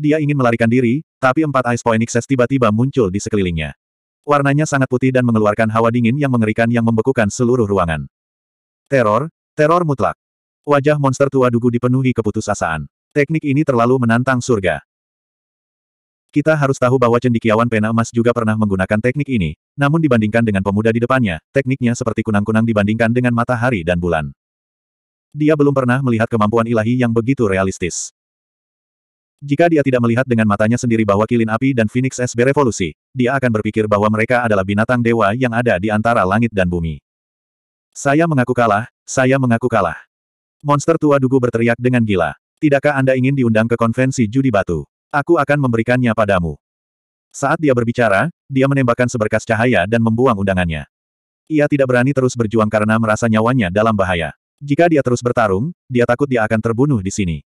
Dia ingin melarikan diri, tapi empat Ice Phoenixes tiba-tiba muncul di sekelilingnya. Warnanya sangat putih dan mengeluarkan hawa dingin yang mengerikan yang membekukan seluruh ruangan. Teror, teror mutlak. Wajah monster tua dugu dipenuhi keputusasaan. Teknik ini terlalu menantang surga. Kita harus tahu bahwa cendikiawan pena emas juga pernah menggunakan teknik ini, namun dibandingkan dengan pemuda di depannya, tekniknya seperti kunang-kunang dibandingkan dengan matahari dan bulan. Dia belum pernah melihat kemampuan ilahi yang begitu realistis. Jika dia tidak melihat dengan matanya sendiri bahwa kilin api dan Phoenix S berevolusi, dia akan berpikir bahwa mereka adalah binatang dewa yang ada di antara langit dan bumi. Saya mengaku kalah, saya mengaku kalah. Monster tua dugu berteriak dengan gila. Tidakkah Anda ingin diundang ke konvensi judi batu? Aku akan memberikannya padamu. Saat dia berbicara, dia menembakkan seberkas cahaya dan membuang undangannya. Ia tidak berani terus berjuang karena merasa nyawanya dalam bahaya. Jika dia terus bertarung, dia takut dia akan terbunuh di sini.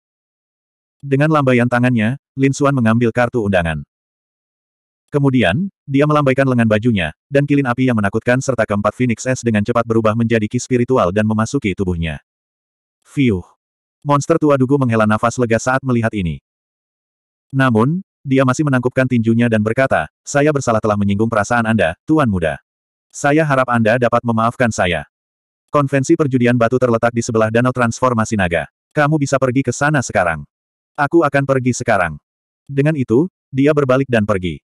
Dengan lambaian tangannya, Lin Suan mengambil kartu undangan. Kemudian, dia melambaikan lengan bajunya, dan kilin api yang menakutkan serta keempat Phoenix S dengan cepat berubah menjadi ki spiritual dan memasuki tubuhnya. Fiuh! Monster tua dugu menghela nafas lega saat melihat ini. Namun, dia masih menangkupkan tinjunya dan berkata, saya bersalah telah menyinggung perasaan Anda, Tuan Muda. Saya harap Anda dapat memaafkan saya. Konvensi perjudian batu terletak di sebelah danau transformasi naga. Kamu bisa pergi ke sana sekarang. Aku akan pergi sekarang. Dengan itu, dia berbalik dan pergi.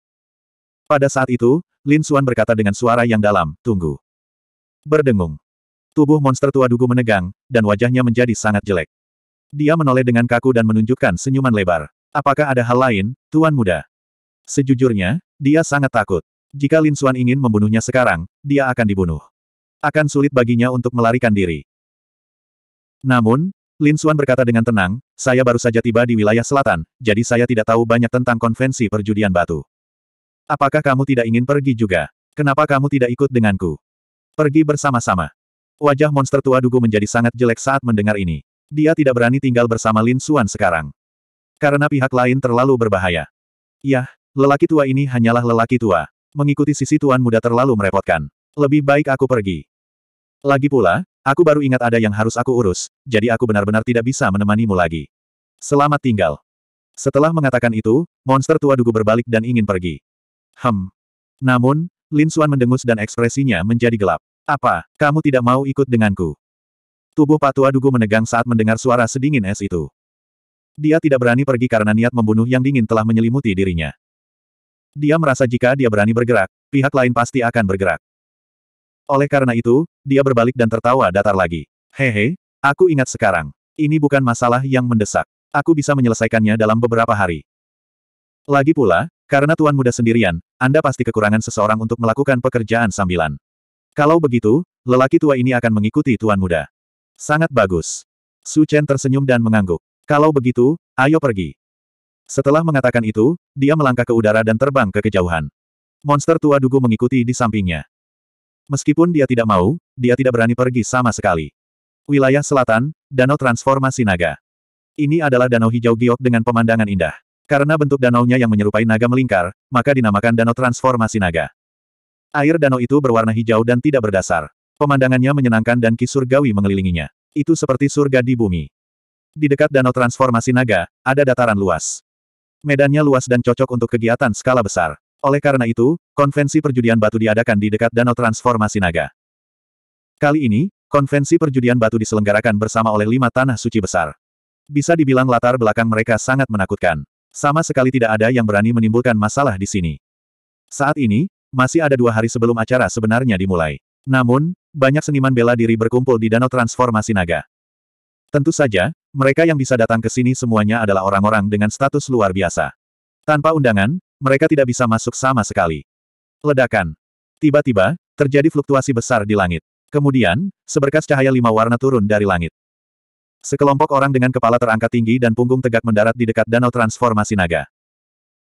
Pada saat itu, Lin Suan berkata dengan suara yang dalam, tunggu. Berdengung. Tubuh monster tua dugu menegang, dan wajahnya menjadi sangat jelek. Dia menoleh dengan kaku dan menunjukkan senyuman lebar. Apakah ada hal lain, Tuan Muda? Sejujurnya, dia sangat takut. Jika Lin Suan ingin membunuhnya sekarang, dia akan dibunuh. Akan sulit baginya untuk melarikan diri. Namun, Lin Suan berkata dengan tenang, saya baru saja tiba di wilayah selatan, jadi saya tidak tahu banyak tentang konvensi perjudian batu. Apakah kamu tidak ingin pergi juga? Kenapa kamu tidak ikut denganku? Pergi bersama-sama. Wajah monster tua dugu menjadi sangat jelek saat mendengar ini. Dia tidak berani tinggal bersama Lin Suan sekarang. Karena pihak lain terlalu berbahaya. Yah, lelaki tua ini hanyalah lelaki tua. Mengikuti sisi tuan muda terlalu merepotkan. Lebih baik aku pergi. Lagi pula, Aku baru ingat ada yang harus aku urus, jadi aku benar-benar tidak bisa menemanimu lagi. Selamat tinggal. Setelah mengatakan itu, monster tua dugu berbalik dan ingin pergi. Hem. Namun, Lin Suan mendengus dan ekspresinya menjadi gelap. Apa, kamu tidak mau ikut denganku? Tubuh patua dugu menegang saat mendengar suara sedingin es itu. Dia tidak berani pergi karena niat membunuh yang dingin telah menyelimuti dirinya. Dia merasa jika dia berani bergerak, pihak lain pasti akan bergerak. Oleh karena itu, dia berbalik dan tertawa datar lagi. Hehe, aku ingat sekarang. Ini bukan masalah yang mendesak. Aku bisa menyelesaikannya dalam beberapa hari. Lagi pula, karena Tuan Muda sendirian, Anda pasti kekurangan seseorang untuk melakukan pekerjaan sambilan. Kalau begitu, lelaki tua ini akan mengikuti Tuan Muda. Sangat bagus. Su Chen tersenyum dan mengangguk. Kalau begitu, ayo pergi. Setelah mengatakan itu, dia melangkah ke udara dan terbang ke kejauhan. Monster tua dugu mengikuti di sampingnya. Meskipun dia tidak mau, dia tidak berani pergi sama sekali. Wilayah selatan, Danau Transformasi Naga. Ini adalah danau hijau giok dengan pemandangan indah. Karena bentuk danaunya yang menyerupai naga melingkar, maka dinamakan Danau Transformasi Naga. Air danau itu berwarna hijau dan tidak berdasar. Pemandangannya menyenangkan dan kisurgawi mengelilinginya. Itu seperti surga di bumi. Di dekat Danau Transformasi Naga, ada dataran luas. Medannya luas dan cocok untuk kegiatan skala besar. Oleh karena itu, konvensi perjudian batu diadakan di dekat Danau Transformasi Naga. Kali ini, konvensi perjudian batu diselenggarakan bersama oleh lima tanah suci besar. Bisa dibilang latar belakang mereka sangat menakutkan. Sama sekali tidak ada yang berani menimbulkan masalah di sini. Saat ini, masih ada dua hari sebelum acara sebenarnya dimulai. Namun, banyak seniman bela diri berkumpul di Danau Transformasi Naga. Tentu saja, mereka yang bisa datang ke sini semuanya adalah orang-orang dengan status luar biasa. Tanpa undangan, mereka tidak bisa masuk sama sekali. Ledakan. Tiba-tiba, terjadi fluktuasi besar di langit. Kemudian, seberkas cahaya lima warna turun dari langit. Sekelompok orang dengan kepala terangkat tinggi dan punggung tegak mendarat di dekat danau transformasi naga.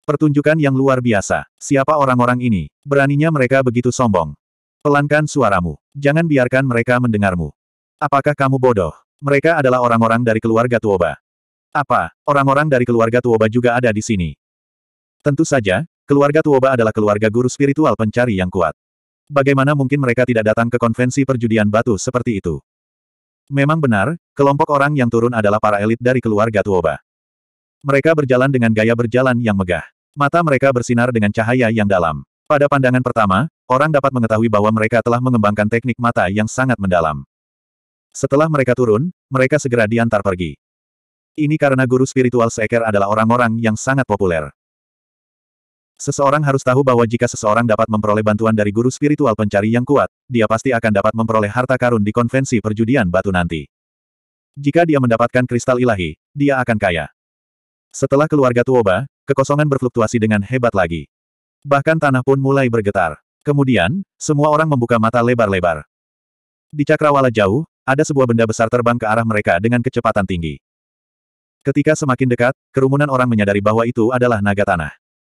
Pertunjukan yang luar biasa. Siapa orang-orang ini? Beraninya mereka begitu sombong. Pelankan suaramu. Jangan biarkan mereka mendengarmu. Apakah kamu bodoh? Mereka adalah orang-orang dari keluarga Tuoba. Apa, orang-orang dari keluarga Tuoba juga ada di sini? Tentu saja, keluarga Tuoba adalah keluarga guru spiritual pencari yang kuat. Bagaimana mungkin mereka tidak datang ke konvensi perjudian batu seperti itu? Memang benar, kelompok orang yang turun adalah para elit dari keluarga Tuoba. Mereka berjalan dengan gaya berjalan yang megah. Mata mereka bersinar dengan cahaya yang dalam. Pada pandangan pertama, orang dapat mengetahui bahwa mereka telah mengembangkan teknik mata yang sangat mendalam. Setelah mereka turun, mereka segera diantar pergi. Ini karena guru spiritual Seker adalah orang-orang yang sangat populer. Seseorang harus tahu bahwa jika seseorang dapat memperoleh bantuan dari guru spiritual pencari yang kuat, dia pasti akan dapat memperoleh harta karun di konvensi perjudian batu nanti. Jika dia mendapatkan kristal ilahi, dia akan kaya. Setelah keluarga Tuoba, kekosongan berfluktuasi dengan hebat lagi. Bahkan tanah pun mulai bergetar. Kemudian, semua orang membuka mata lebar-lebar. Di cakrawala jauh, ada sebuah benda besar terbang ke arah mereka dengan kecepatan tinggi. Ketika semakin dekat, kerumunan orang menyadari bahwa itu adalah naga tanah.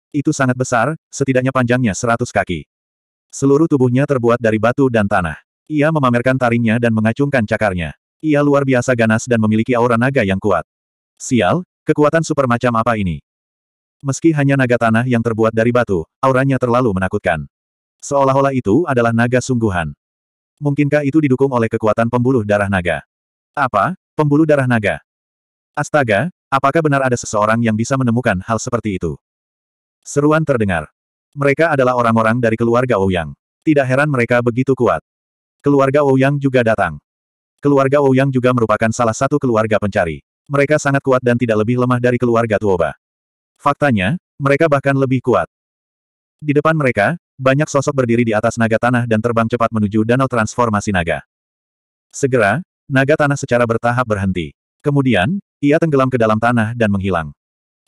Itu sangat besar, setidaknya panjangnya seratus kaki. Seluruh tubuhnya terbuat dari batu dan tanah. Ia memamerkan taringnya dan mengacungkan cakarnya. Ia luar biasa ganas dan memiliki aura naga yang kuat. Sial, kekuatan super macam apa ini? Meski hanya naga tanah yang terbuat dari batu, auranya terlalu menakutkan. Seolah-olah itu adalah naga sungguhan. Mungkinkah itu didukung oleh kekuatan pembuluh darah naga? Apa? Pembuluh darah naga? Astaga, apakah benar ada seseorang yang bisa menemukan hal seperti itu? Seruan terdengar. Mereka adalah orang-orang dari keluarga Ouyang. Tidak heran mereka begitu kuat. Keluarga Ouyang juga datang. Keluarga Ouyang juga merupakan salah satu keluarga pencari. Mereka sangat kuat dan tidak lebih lemah dari keluarga Tuoba. Faktanya, mereka bahkan lebih kuat. Di depan mereka, banyak sosok berdiri di atas naga tanah dan terbang cepat menuju danau transformasi naga. Segera, naga tanah secara bertahap berhenti. Kemudian, ia tenggelam ke dalam tanah dan menghilang.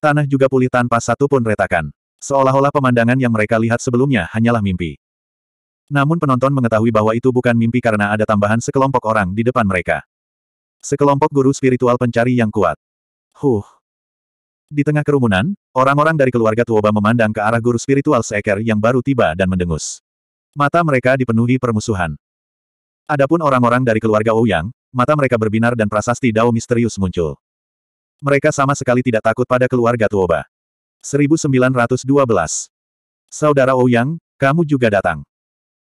Tanah juga pulih tanpa satupun retakan. Seolah-olah pemandangan yang mereka lihat sebelumnya hanyalah mimpi. Namun penonton mengetahui bahwa itu bukan mimpi karena ada tambahan sekelompok orang di depan mereka. Sekelompok guru spiritual pencari yang kuat. Huh. Di tengah kerumunan, orang-orang dari keluarga Tuoba memandang ke arah guru spiritual seeker yang baru tiba dan mendengus. Mata mereka dipenuhi permusuhan. Adapun orang-orang dari keluarga Ouyang, mata mereka berbinar dan prasasti Dao misterius muncul. Mereka sama sekali tidak takut pada keluarga Tuoba. 1912. Saudara Ouyang, oh kamu juga datang.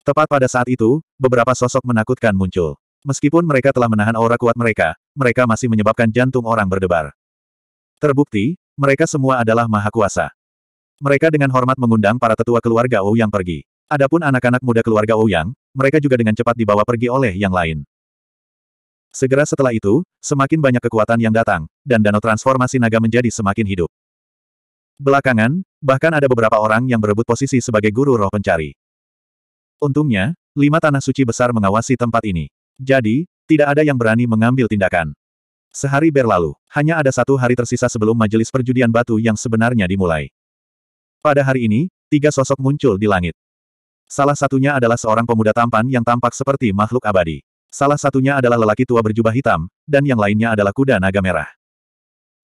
Tepat pada saat itu, beberapa sosok menakutkan muncul. Meskipun mereka telah menahan aura kuat mereka, mereka masih menyebabkan jantung orang berdebar. Terbukti, mereka semua adalah maha kuasa. Mereka dengan hormat mengundang para tetua keluarga Ouyang oh pergi. Adapun anak-anak muda keluarga Ouyang, oh mereka juga dengan cepat dibawa pergi oleh yang lain. Segera setelah itu, semakin banyak kekuatan yang datang, dan danau transformasi naga menjadi semakin hidup. Belakangan, bahkan ada beberapa orang yang berebut posisi sebagai guru roh pencari. Untungnya, lima tanah suci besar mengawasi tempat ini. Jadi, tidak ada yang berani mengambil tindakan. Sehari berlalu, hanya ada satu hari tersisa sebelum majelis perjudian batu yang sebenarnya dimulai. Pada hari ini, tiga sosok muncul di langit. Salah satunya adalah seorang pemuda tampan yang tampak seperti makhluk abadi. Salah satunya adalah lelaki tua berjubah hitam, dan yang lainnya adalah kuda naga merah.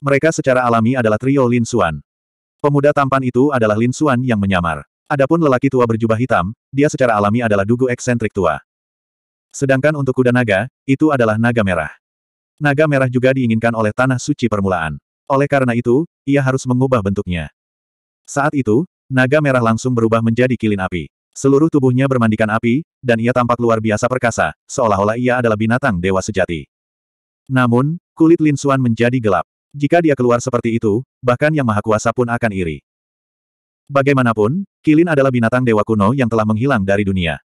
Mereka secara alami adalah trio Lin Suan. Pemuda tampan itu adalah Lin Suan yang menyamar. Adapun lelaki tua berjubah hitam, dia secara alami adalah dugu eksentrik tua. Sedangkan untuk kuda naga, itu adalah naga merah. Naga merah juga diinginkan oleh tanah suci permulaan. Oleh karena itu, ia harus mengubah bentuknya. Saat itu, naga merah langsung berubah menjadi kilin api. Seluruh tubuhnya bermandikan api, dan ia tampak luar biasa perkasa, seolah-olah ia adalah binatang dewa sejati. Namun, kulit Lin Suan menjadi gelap. Jika dia keluar seperti itu, bahkan Yang Maha Kuasa pun akan iri. Bagaimanapun, Kilin adalah binatang dewa kuno yang telah menghilang dari dunia.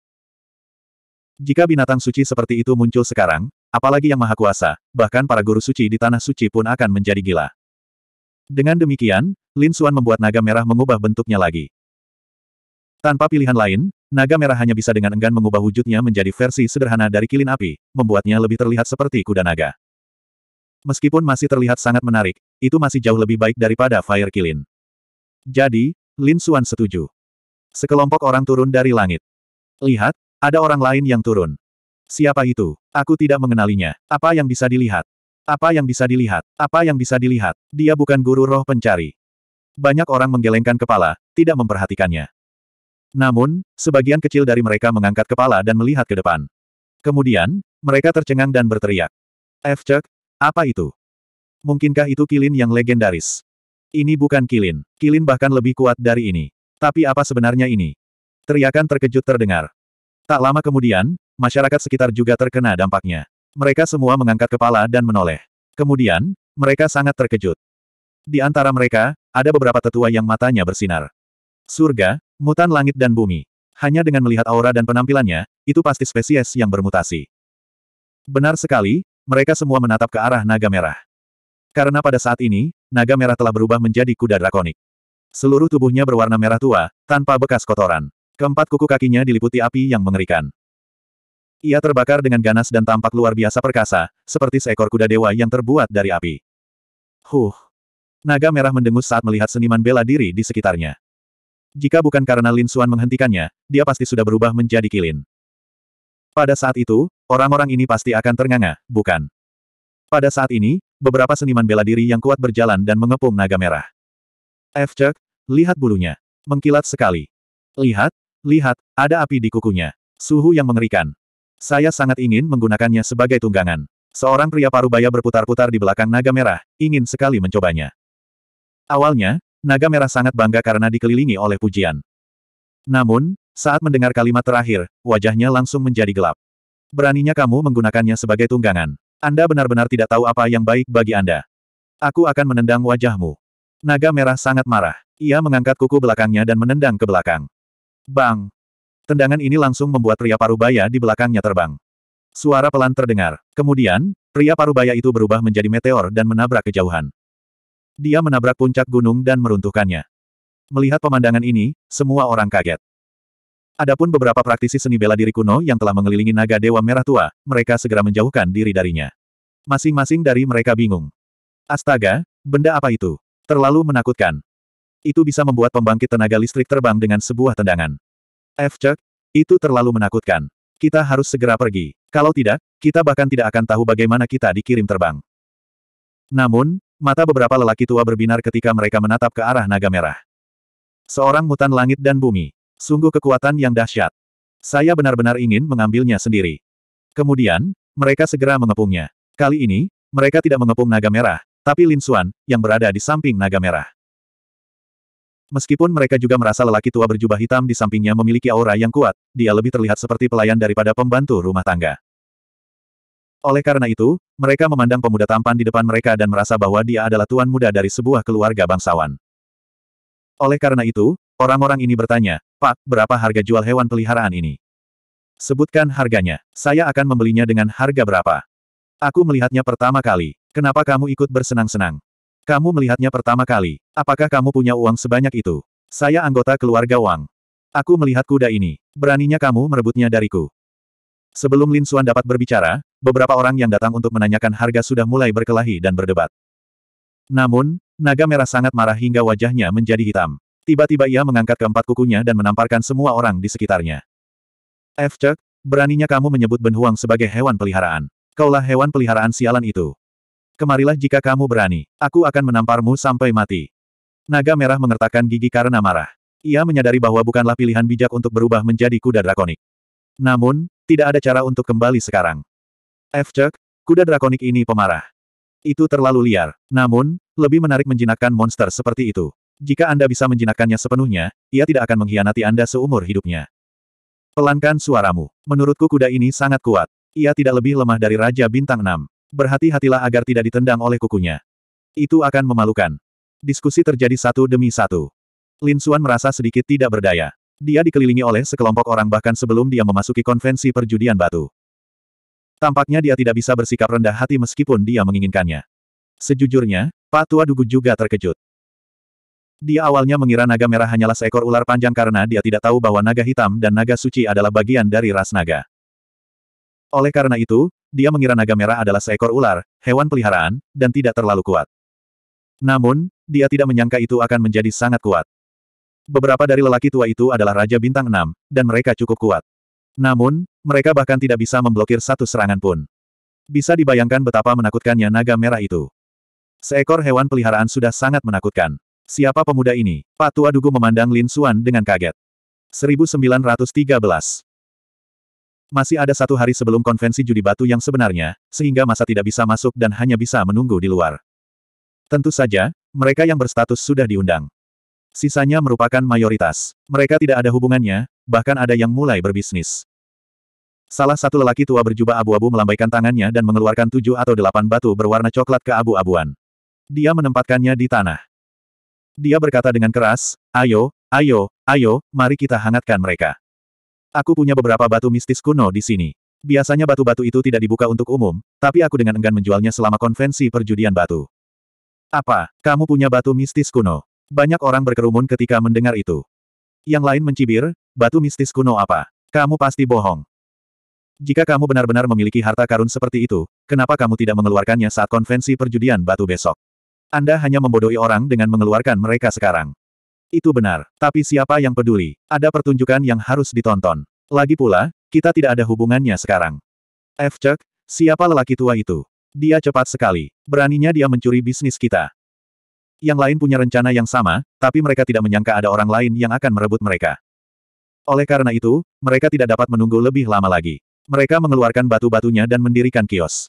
Jika binatang suci seperti itu muncul sekarang, apalagi Yang Maha Kuasa, bahkan para guru suci di Tanah Suci pun akan menjadi gila. Dengan demikian, Lin Xuan membuat naga merah mengubah bentuknya lagi. Tanpa pilihan lain, naga merah hanya bisa dengan enggan mengubah wujudnya menjadi versi sederhana dari kilin api, membuatnya lebih terlihat seperti kuda naga. Meskipun masih terlihat sangat menarik, itu masih jauh lebih baik daripada Fire Kilin. Jadi, Lin Xuan setuju. Sekelompok orang turun dari langit. Lihat, ada orang lain yang turun. Siapa itu? Aku tidak mengenalinya. Apa yang bisa dilihat? Apa yang bisa dilihat? Apa yang bisa dilihat? Dia bukan guru roh pencari. Banyak orang menggelengkan kepala, tidak memperhatikannya. Namun, sebagian kecil dari mereka mengangkat kepala dan melihat ke depan. Kemudian, mereka tercengang dan berteriak. Efcek, apa itu? Mungkinkah itu kilin yang legendaris? Ini bukan kilin. Kilin bahkan lebih kuat dari ini. Tapi apa sebenarnya ini? Teriakan terkejut terdengar. Tak lama kemudian, masyarakat sekitar juga terkena dampaknya. Mereka semua mengangkat kepala dan menoleh. Kemudian, mereka sangat terkejut. Di antara mereka, ada beberapa tetua yang matanya bersinar. Surga, mutan langit dan bumi. Hanya dengan melihat aura dan penampilannya, itu pasti spesies yang bermutasi. Benar sekali, mereka semua menatap ke arah naga merah. Karena pada saat ini, naga merah telah berubah menjadi kuda drakonik. Seluruh tubuhnya berwarna merah tua, tanpa bekas kotoran. Keempat kuku kakinya diliputi api yang mengerikan. Ia terbakar dengan ganas dan tampak luar biasa perkasa, seperti seekor kuda dewa yang terbuat dari api. Huh. Naga merah mendengus saat melihat seniman bela diri di sekitarnya. Jika bukan karena Lin Xuan menghentikannya, dia pasti sudah berubah menjadi kilin. Pada saat itu, orang-orang ini pasti akan ternganga, bukan? Pada saat ini, beberapa seniman bela diri yang kuat berjalan dan mengepung naga merah. F. Chuck, lihat bulunya. Mengkilat sekali. Lihat, lihat, ada api di kukunya. Suhu yang mengerikan. Saya sangat ingin menggunakannya sebagai tunggangan. Seorang pria parubaya berputar-putar di belakang naga merah, ingin sekali mencobanya. Awalnya, naga merah sangat bangga karena dikelilingi oleh pujian. Namun, saat mendengar kalimat terakhir, wajahnya langsung menjadi gelap. Beraninya kamu menggunakannya sebagai tunggangan. Anda benar-benar tidak tahu apa yang baik bagi Anda. Aku akan menendang wajahmu. Naga merah sangat marah. Ia mengangkat kuku belakangnya dan menendang ke belakang. Bang! Tendangan ini langsung membuat pria parubaya di belakangnya terbang. Suara pelan terdengar. Kemudian, pria parubaya itu berubah menjadi meteor dan menabrak kejauhan. Dia menabrak puncak gunung dan meruntuhkannya. Melihat pemandangan ini, semua orang kaget. Adapun beberapa praktisi seni bela diri kuno yang telah mengelilingi naga Dewa Merah Tua, mereka segera menjauhkan diri darinya. Masing-masing dari mereka bingung. Astaga, benda apa itu? Terlalu menakutkan. Itu bisa membuat pembangkit tenaga listrik terbang dengan sebuah tendangan. F. itu terlalu menakutkan. Kita harus segera pergi. Kalau tidak, kita bahkan tidak akan tahu bagaimana kita dikirim terbang. Namun, mata beberapa lelaki tua berbinar ketika mereka menatap ke arah naga merah. Seorang mutan langit dan bumi. Sungguh kekuatan yang dahsyat. Saya benar-benar ingin mengambilnya sendiri. Kemudian, mereka segera mengepungnya. Kali ini, mereka tidak mengepung naga merah, tapi Lin Xuan, yang berada di samping naga merah. Meskipun mereka juga merasa lelaki tua berjubah hitam di sampingnya memiliki aura yang kuat, dia lebih terlihat seperti pelayan daripada pembantu rumah tangga. Oleh karena itu, mereka memandang pemuda tampan di depan mereka dan merasa bahwa dia adalah tuan muda dari sebuah keluarga bangsawan. Oleh karena itu, orang-orang ini bertanya, Pak, berapa harga jual hewan peliharaan ini? Sebutkan harganya. Saya akan membelinya dengan harga berapa? Aku melihatnya pertama kali. Kenapa kamu ikut bersenang-senang? Kamu melihatnya pertama kali. Apakah kamu punya uang sebanyak itu? Saya anggota keluarga Wang. Aku melihat kuda ini. Beraninya kamu merebutnya dariku. Sebelum Lin Xuan dapat berbicara, beberapa orang yang datang untuk menanyakan harga sudah mulai berkelahi dan berdebat. Namun, Naga merah sangat marah hingga wajahnya menjadi hitam. Tiba-tiba ia mengangkat keempat kukunya dan menamparkan semua orang di sekitarnya. F. beraninya kamu menyebut Benhuang sebagai hewan peliharaan. Kaulah hewan peliharaan sialan itu. Kemarilah jika kamu berani. Aku akan menamparmu sampai mati. Naga merah mengertakkan gigi karena marah. Ia menyadari bahwa bukanlah pilihan bijak untuk berubah menjadi kuda drakonik. Namun, tidak ada cara untuk kembali sekarang. F. kuda drakonik ini pemarah. Itu terlalu liar. Namun, lebih menarik menjinakkan monster seperti itu. Jika Anda bisa menjinakkannya sepenuhnya, ia tidak akan mengkhianati Anda seumur hidupnya. Pelankan suaramu. Menurutku kuda ini sangat kuat. Ia tidak lebih lemah dari Raja Bintang 6. Berhati-hatilah agar tidak ditendang oleh kukunya. Itu akan memalukan. Diskusi terjadi satu demi satu. Lin Suan merasa sedikit tidak berdaya. Dia dikelilingi oleh sekelompok orang bahkan sebelum dia memasuki konvensi perjudian batu. Tampaknya dia tidak bisa bersikap rendah hati meskipun dia menginginkannya. Sejujurnya, Pak Tua Dugu juga terkejut. Dia awalnya mengira naga merah hanyalah seekor ular panjang karena dia tidak tahu bahwa naga hitam dan naga suci adalah bagian dari ras naga. Oleh karena itu, dia mengira naga merah adalah seekor ular, hewan peliharaan, dan tidak terlalu kuat. Namun, dia tidak menyangka itu akan menjadi sangat kuat. Beberapa dari lelaki tua itu adalah Raja Bintang 6, dan mereka cukup kuat. Namun, mereka bahkan tidak bisa memblokir satu serangan pun. Bisa dibayangkan betapa menakutkannya naga merah itu. Seekor hewan peliharaan sudah sangat menakutkan. Siapa pemuda ini? Pak tua Dugu memandang Lin Xuan dengan kaget. 1913 Masih ada satu hari sebelum konvensi judi batu yang sebenarnya, sehingga masa tidak bisa masuk dan hanya bisa menunggu di luar. Tentu saja, mereka yang berstatus sudah diundang. Sisanya merupakan mayoritas. Mereka tidak ada hubungannya, bahkan ada yang mulai berbisnis. Salah satu lelaki tua berjubah abu-abu melambaikan tangannya dan mengeluarkan tujuh atau delapan batu berwarna coklat ke abu-abuan. Dia menempatkannya di tanah. Dia berkata dengan keras, ayo, ayo, ayo, mari kita hangatkan mereka. Aku punya beberapa batu mistis kuno di sini. Biasanya batu-batu itu tidak dibuka untuk umum, tapi aku dengan enggan menjualnya selama konvensi perjudian batu. Apa, kamu punya batu mistis kuno? Banyak orang berkerumun ketika mendengar itu. Yang lain mencibir, Batu mistis kuno apa? Kamu pasti bohong. Jika kamu benar-benar memiliki harta karun seperti itu, kenapa kamu tidak mengeluarkannya saat konvensi perjudian batu besok? Anda hanya membodohi orang dengan mengeluarkan mereka sekarang. Itu benar, tapi siapa yang peduli? Ada pertunjukan yang harus ditonton. Lagi pula, kita tidak ada hubungannya sekarang. F. Chuck, siapa lelaki tua itu? Dia cepat sekali. Beraninya dia mencuri bisnis kita. Yang lain punya rencana yang sama, tapi mereka tidak menyangka ada orang lain yang akan merebut mereka. Oleh karena itu, mereka tidak dapat menunggu lebih lama lagi. Mereka mengeluarkan batu-batunya dan mendirikan kios.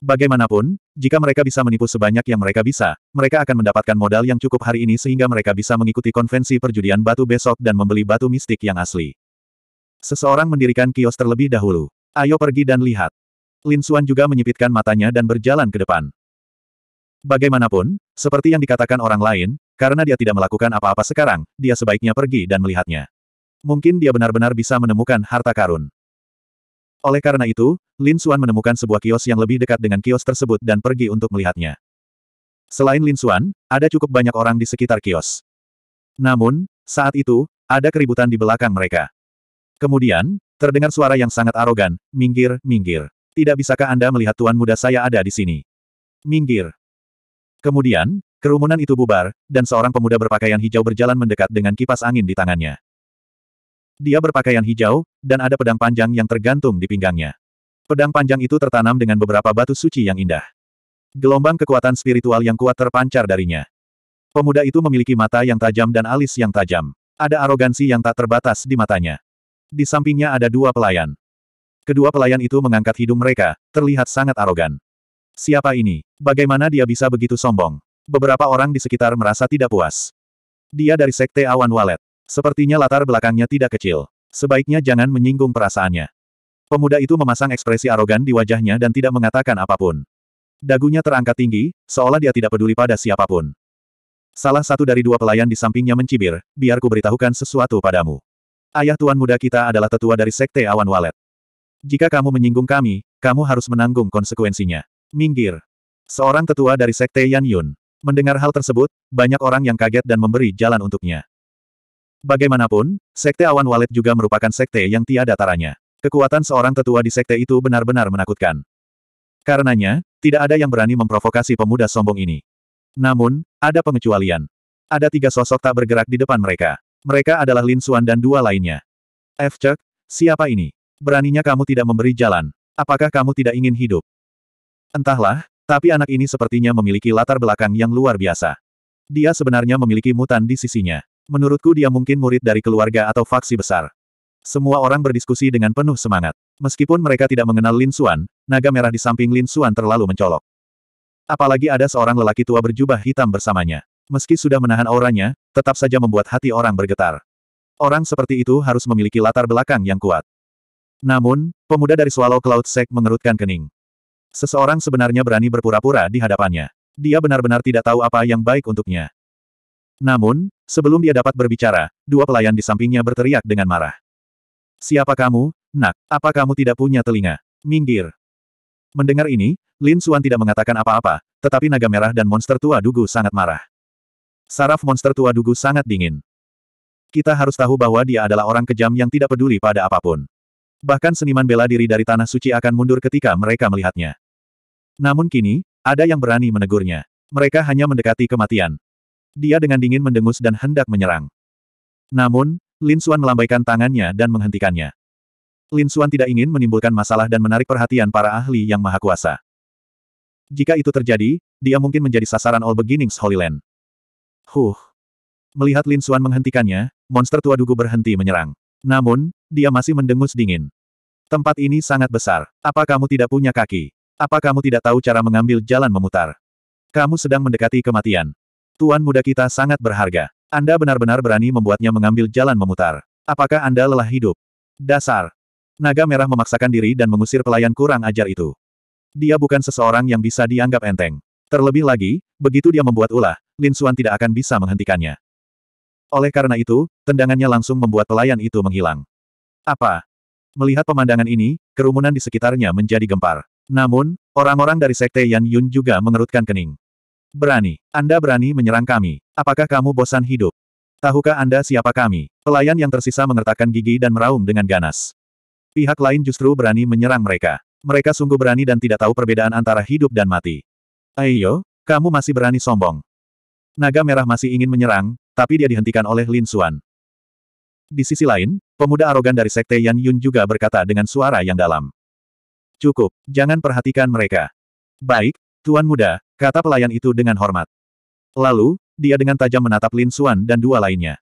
Bagaimanapun, jika mereka bisa menipu sebanyak yang mereka bisa, mereka akan mendapatkan modal yang cukup hari ini sehingga mereka bisa mengikuti konvensi perjudian batu besok dan membeli batu mistik yang asli. Seseorang mendirikan kios terlebih dahulu. Ayo pergi dan lihat. Lin Xuan juga menyipitkan matanya dan berjalan ke depan. Bagaimanapun, seperti yang dikatakan orang lain, karena dia tidak melakukan apa-apa sekarang, dia sebaiknya pergi dan melihatnya. Mungkin dia benar-benar bisa menemukan harta karun. Oleh karena itu, Lin Xuan menemukan sebuah kios yang lebih dekat dengan kios tersebut dan pergi untuk melihatnya. Selain Lin Xuan, ada cukup banyak orang di sekitar kios. Namun, saat itu, ada keributan di belakang mereka. Kemudian, terdengar suara yang sangat arogan, minggir, minggir. Tidak bisakah Anda melihat tuan muda saya ada di sini? Minggir. Kemudian, Kerumunan itu bubar, dan seorang pemuda berpakaian hijau berjalan mendekat dengan kipas angin di tangannya. Dia berpakaian hijau, dan ada pedang panjang yang tergantung di pinggangnya. Pedang panjang itu tertanam dengan beberapa batu suci yang indah. Gelombang kekuatan spiritual yang kuat terpancar darinya. Pemuda itu memiliki mata yang tajam dan alis yang tajam. Ada arogansi yang tak terbatas di matanya. Di sampingnya ada dua pelayan. Kedua pelayan itu mengangkat hidung mereka, terlihat sangat arogan. Siapa ini? Bagaimana dia bisa begitu sombong? Beberapa orang di sekitar merasa tidak puas. Dia dari Sekte Awan Walet. Sepertinya latar belakangnya tidak kecil. Sebaiknya jangan menyinggung perasaannya. Pemuda itu memasang ekspresi arogan di wajahnya dan tidak mengatakan apapun. Dagunya terangkat tinggi, seolah dia tidak peduli pada siapapun. Salah satu dari dua pelayan di sampingnya mencibir, Biarku beritahukan sesuatu padamu. Ayah tuan muda kita adalah tetua dari Sekte Awan Walet. Jika kamu menyinggung kami, kamu harus menanggung konsekuensinya. Minggir. Seorang tetua dari Sekte Yan Yun. Mendengar hal tersebut, banyak orang yang kaget dan memberi jalan untuknya. Bagaimanapun, Sekte Awan Walet juga merupakan sekte yang tiada taranya. Kekuatan seorang tetua di sekte itu benar-benar menakutkan. Karenanya, tidak ada yang berani memprovokasi pemuda sombong ini. Namun, ada pengecualian. Ada tiga sosok tak bergerak di depan mereka. Mereka adalah Lin Suan dan dua lainnya. F. Chuck, siapa ini? Beraninya kamu tidak memberi jalan. Apakah kamu tidak ingin hidup? Entahlah, tapi anak ini sepertinya memiliki latar belakang yang luar biasa. Dia sebenarnya memiliki mutan di sisinya. Menurutku dia mungkin murid dari keluarga atau faksi besar. Semua orang berdiskusi dengan penuh semangat. Meskipun mereka tidak mengenal Lin Suan. naga merah di samping Lin Suan terlalu mencolok. Apalagi ada seorang lelaki tua berjubah hitam bersamanya. Meski sudah menahan auranya, tetap saja membuat hati orang bergetar. Orang seperti itu harus memiliki latar belakang yang kuat. Namun, pemuda dari Swallow Cloud Sect mengerutkan kening. Seseorang sebenarnya berani berpura-pura di hadapannya. Dia benar-benar tidak tahu apa yang baik untuknya. Namun, sebelum dia dapat berbicara, dua pelayan di sampingnya berteriak dengan marah. Siapa kamu, nak? Apa kamu tidak punya telinga? Minggir. Mendengar ini, Lin Suan tidak mengatakan apa-apa, tetapi naga merah dan monster tua dugu sangat marah. Saraf monster tua dugu sangat dingin. Kita harus tahu bahwa dia adalah orang kejam yang tidak peduli pada apapun. Bahkan seniman bela diri dari Tanah Suci akan mundur ketika mereka melihatnya. Namun kini, ada yang berani menegurnya. Mereka hanya mendekati kematian. Dia dengan dingin mendengus dan hendak menyerang. Namun, Lin Xuan melambaikan tangannya dan menghentikannya. Lin Xuan tidak ingin menimbulkan masalah dan menarik perhatian para ahli yang maha kuasa. Jika itu terjadi, dia mungkin menjadi sasaran All Beginnings Holy Land. Huh. Melihat Lin Xuan menghentikannya, monster tua dugu berhenti menyerang. Namun, dia masih mendengus dingin. Tempat ini sangat besar. Apa kamu tidak punya kaki? Apa kamu tidak tahu cara mengambil jalan memutar? Kamu sedang mendekati kematian. Tuan muda kita sangat berharga. Anda benar-benar berani membuatnya mengambil jalan memutar. Apakah Anda lelah hidup? Dasar. Naga merah memaksakan diri dan mengusir pelayan kurang ajar itu. Dia bukan seseorang yang bisa dianggap enteng. Terlebih lagi, begitu dia membuat ulah, Lin Xuan tidak akan bisa menghentikannya. Oleh karena itu, tendangannya langsung membuat pelayan itu menghilang. Apa? Melihat pemandangan ini, kerumunan di sekitarnya menjadi gempar. Namun, orang-orang dari Sekte Yan Yun juga mengerutkan kening. Berani. Anda berani menyerang kami. Apakah kamu bosan hidup? Tahukah Anda siapa kami? Pelayan yang tersisa mengertakkan gigi dan meraung dengan ganas. Pihak lain justru berani menyerang mereka. Mereka sungguh berani dan tidak tahu perbedaan antara hidup dan mati. Ayo, kamu masih berani sombong. Naga merah masih ingin menyerang, tapi dia dihentikan oleh Lin Suan. Di sisi lain, pemuda arogan dari Sekte Yan Yun juga berkata dengan suara yang dalam. Cukup, jangan perhatikan mereka. Baik, Tuan Muda, kata pelayan itu dengan hormat. Lalu, dia dengan tajam menatap Lin Suan dan dua lainnya.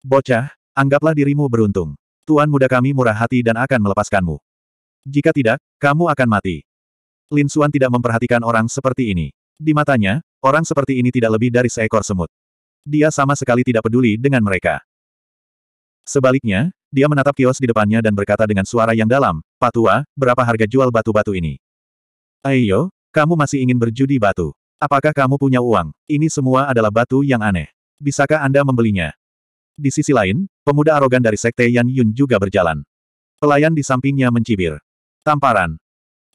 Bocah, anggaplah dirimu beruntung. Tuan Muda kami murah hati dan akan melepaskanmu. Jika tidak, kamu akan mati. Lin Suan tidak memperhatikan orang seperti ini. Di matanya, orang seperti ini tidak lebih dari seekor semut. Dia sama sekali tidak peduli dengan mereka. Sebaliknya, dia menatap kios di depannya dan berkata dengan suara yang dalam, Patua, berapa harga jual batu-batu ini? Ayo, kamu masih ingin berjudi batu. Apakah kamu punya uang? Ini semua adalah batu yang aneh. Bisakah Anda membelinya? Di sisi lain, pemuda arogan dari Sekte Yan Yun juga berjalan. Pelayan di sampingnya mencibir. Tamparan.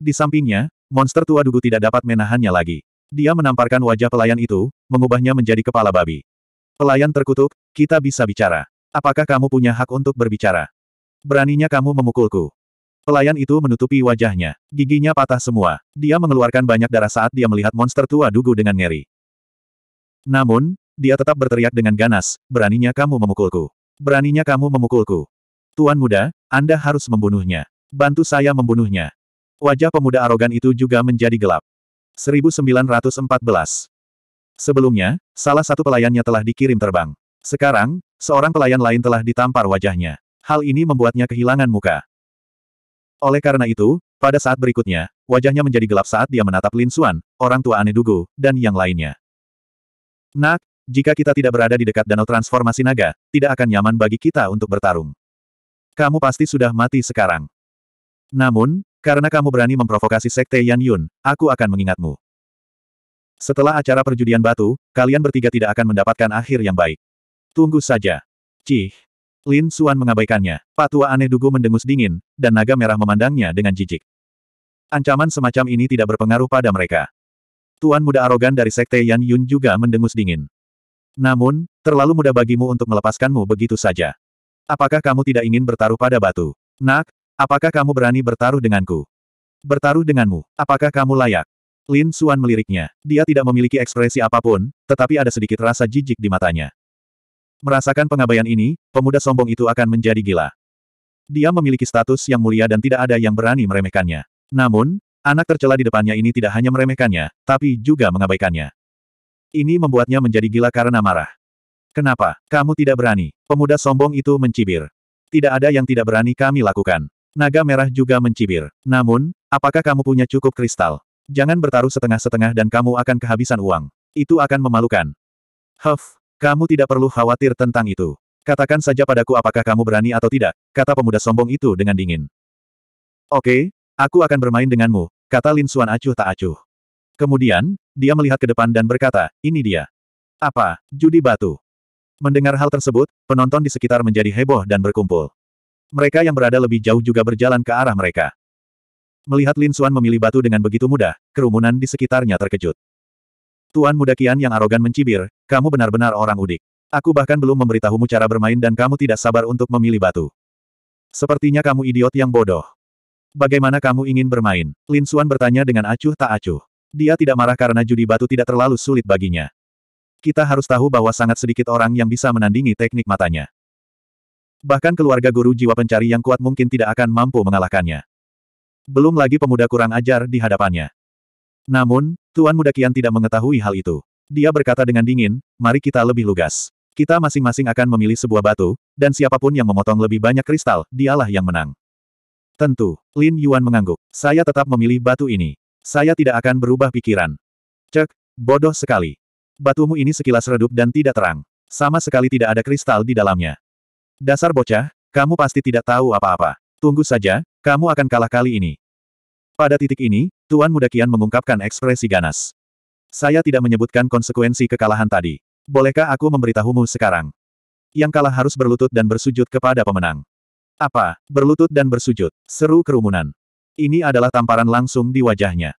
Di sampingnya, monster tua dugu tidak dapat menahannya lagi. Dia menamparkan wajah pelayan itu, mengubahnya menjadi kepala babi. Pelayan terkutuk, kita bisa bicara. Apakah kamu punya hak untuk berbicara? Beraninya kamu memukulku. Pelayan itu menutupi wajahnya. Giginya patah semua. Dia mengeluarkan banyak darah saat dia melihat monster tua dugu dengan ngeri. Namun, dia tetap berteriak dengan ganas, beraninya kamu memukulku. Beraninya kamu memukulku. Tuan muda, Anda harus membunuhnya. Bantu saya membunuhnya. Wajah pemuda arogan itu juga menjadi gelap. 1914. Sebelumnya, salah satu pelayannya telah dikirim terbang. Sekarang, Seorang pelayan lain telah ditampar wajahnya. Hal ini membuatnya kehilangan muka. Oleh karena itu, pada saat berikutnya, wajahnya menjadi gelap saat dia menatap Lin Xuan, orang tua aneh dugu, dan yang lainnya. Nak, jika kita tidak berada di dekat danau transformasi naga, tidak akan nyaman bagi kita untuk bertarung. Kamu pasti sudah mati sekarang. Namun, karena kamu berani memprovokasi Sekte Yan Yun, aku akan mengingatmu. Setelah acara perjudian batu, kalian bertiga tidak akan mendapatkan akhir yang baik. Tunggu saja. Cih. Lin Suan mengabaikannya. Patua aneh dugu mendengus dingin, dan naga merah memandangnya dengan jijik. Ancaman semacam ini tidak berpengaruh pada mereka. Tuan muda arogan dari Sekte Yan Yun juga mendengus dingin. Namun, terlalu mudah bagimu untuk melepaskanmu begitu saja. Apakah kamu tidak ingin bertaruh pada batu? Nak, apakah kamu berani bertaruh denganku? Bertaruh denganmu, apakah kamu layak? Lin Suan meliriknya. Dia tidak memiliki ekspresi apapun, tetapi ada sedikit rasa jijik di matanya. Merasakan pengabaian ini, pemuda sombong itu akan menjadi gila. Dia memiliki status yang mulia dan tidak ada yang berani meremehkannya. Namun, anak tercela di depannya ini tidak hanya meremehkannya, tapi juga mengabaikannya. Ini membuatnya menjadi gila karena marah. Kenapa? Kamu tidak berani. Pemuda sombong itu mencibir. Tidak ada yang tidak berani kami lakukan. Naga merah juga mencibir. Namun, apakah kamu punya cukup kristal? Jangan bertaruh setengah-setengah dan kamu akan kehabisan uang. Itu akan memalukan. Huff, kamu tidak perlu khawatir tentang itu. Katakan saja padaku apakah kamu berani atau tidak, kata pemuda sombong itu dengan dingin. Oke, aku akan bermain denganmu, kata Lin Xuan acuh tak acuh. Kemudian, dia melihat ke depan dan berkata, ini dia. Apa, judi batu? Mendengar hal tersebut, penonton di sekitar menjadi heboh dan berkumpul. Mereka yang berada lebih jauh juga berjalan ke arah mereka. Melihat Lin Xuan memilih batu dengan begitu mudah, kerumunan di sekitarnya terkejut. Tuan muda Kian yang arogan mencibir, kamu benar-benar orang udik. Aku bahkan belum memberitahumu cara bermain dan kamu tidak sabar untuk memilih batu. Sepertinya kamu idiot yang bodoh. Bagaimana kamu ingin bermain? Lin Suan bertanya dengan acuh tak acuh. Dia tidak marah karena judi batu tidak terlalu sulit baginya. Kita harus tahu bahwa sangat sedikit orang yang bisa menandingi teknik matanya. Bahkan keluarga guru jiwa pencari yang kuat mungkin tidak akan mampu mengalahkannya. Belum lagi pemuda kurang ajar di hadapannya. Namun, Tuan Muda Kian tidak mengetahui hal itu. Dia berkata dengan dingin, mari kita lebih lugas. Kita masing-masing akan memilih sebuah batu, dan siapapun yang memotong lebih banyak kristal, dialah yang menang. Tentu, Lin Yuan mengangguk. Saya tetap memilih batu ini. Saya tidak akan berubah pikiran. Cek, bodoh sekali. Batumu ini sekilas redup dan tidak terang. Sama sekali tidak ada kristal di dalamnya. Dasar bocah, kamu pasti tidak tahu apa-apa. Tunggu saja, kamu akan kalah kali ini. Pada titik ini, Tuan Muda Kian mengungkapkan ekspresi ganas. Saya tidak menyebutkan konsekuensi kekalahan tadi. Bolehkah aku memberitahumu sekarang? Yang kalah harus berlutut dan bersujud kepada pemenang. Apa? Berlutut dan bersujud. Seru kerumunan. Ini adalah tamparan langsung di wajahnya.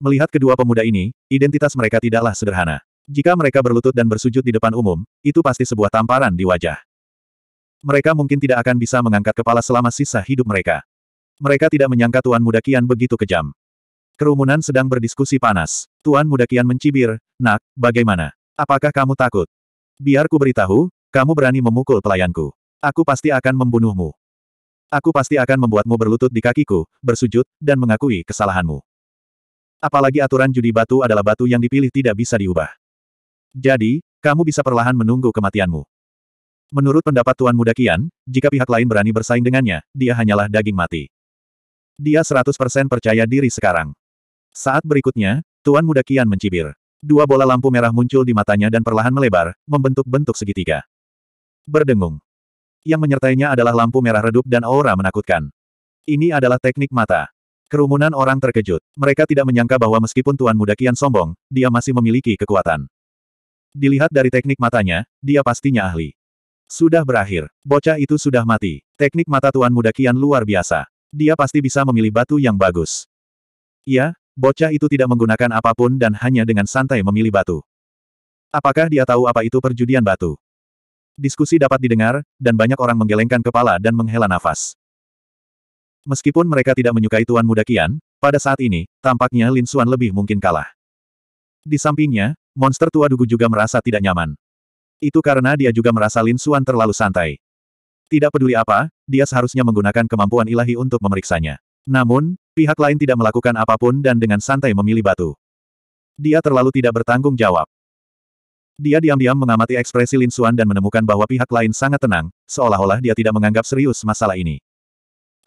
Melihat kedua pemuda ini, identitas mereka tidaklah sederhana. Jika mereka berlutut dan bersujud di depan umum, itu pasti sebuah tamparan di wajah. Mereka mungkin tidak akan bisa mengangkat kepala selama sisa hidup mereka. Mereka tidak menyangka Tuan Muda Kian begitu kejam. Kerumunan sedang berdiskusi panas. Tuan Muda Kian mencibir, Nak, bagaimana? Apakah kamu takut? Biar ku beritahu, kamu berani memukul pelayanku. Aku pasti akan membunuhmu. Aku pasti akan membuatmu berlutut di kakiku, bersujud, dan mengakui kesalahanmu. Apalagi aturan judi batu adalah batu yang dipilih tidak bisa diubah. Jadi, kamu bisa perlahan menunggu kematianmu. Menurut pendapat Tuan Muda Kian, jika pihak lain berani bersaing dengannya, dia hanyalah daging mati. Dia 100% percaya diri sekarang. Saat berikutnya, Tuan Muda Kian mencibir. Dua bola lampu merah muncul di matanya dan perlahan melebar, membentuk bentuk segitiga. Berdengung. Yang menyertainya adalah lampu merah redup dan aura menakutkan. Ini adalah teknik mata. Kerumunan orang terkejut. Mereka tidak menyangka bahwa meskipun Tuan Muda Kian sombong, dia masih memiliki kekuatan. Dilihat dari teknik matanya, dia pastinya ahli. Sudah berakhir. Bocah itu sudah mati. Teknik mata Tuan Muda Kian luar biasa. Dia pasti bisa memilih batu yang bagus. Ya, bocah itu tidak menggunakan apapun dan hanya dengan santai memilih batu. Apakah dia tahu apa itu perjudian batu? Diskusi dapat didengar, dan banyak orang menggelengkan kepala dan menghela nafas. Meskipun mereka tidak menyukai Tuan Muda Kian, pada saat ini, tampaknya Lin Suan lebih mungkin kalah. Di sampingnya, monster tua Dugu juga merasa tidak nyaman. Itu karena dia juga merasa Lin Suan terlalu santai. Tidak peduli apa, dia seharusnya menggunakan kemampuan ilahi untuk memeriksanya. Namun, pihak lain tidak melakukan apapun dan dengan santai memilih batu. Dia terlalu tidak bertanggung jawab. Dia diam-diam mengamati ekspresi Lin Xuan dan menemukan bahwa pihak lain sangat tenang, seolah-olah dia tidak menganggap serius masalah ini.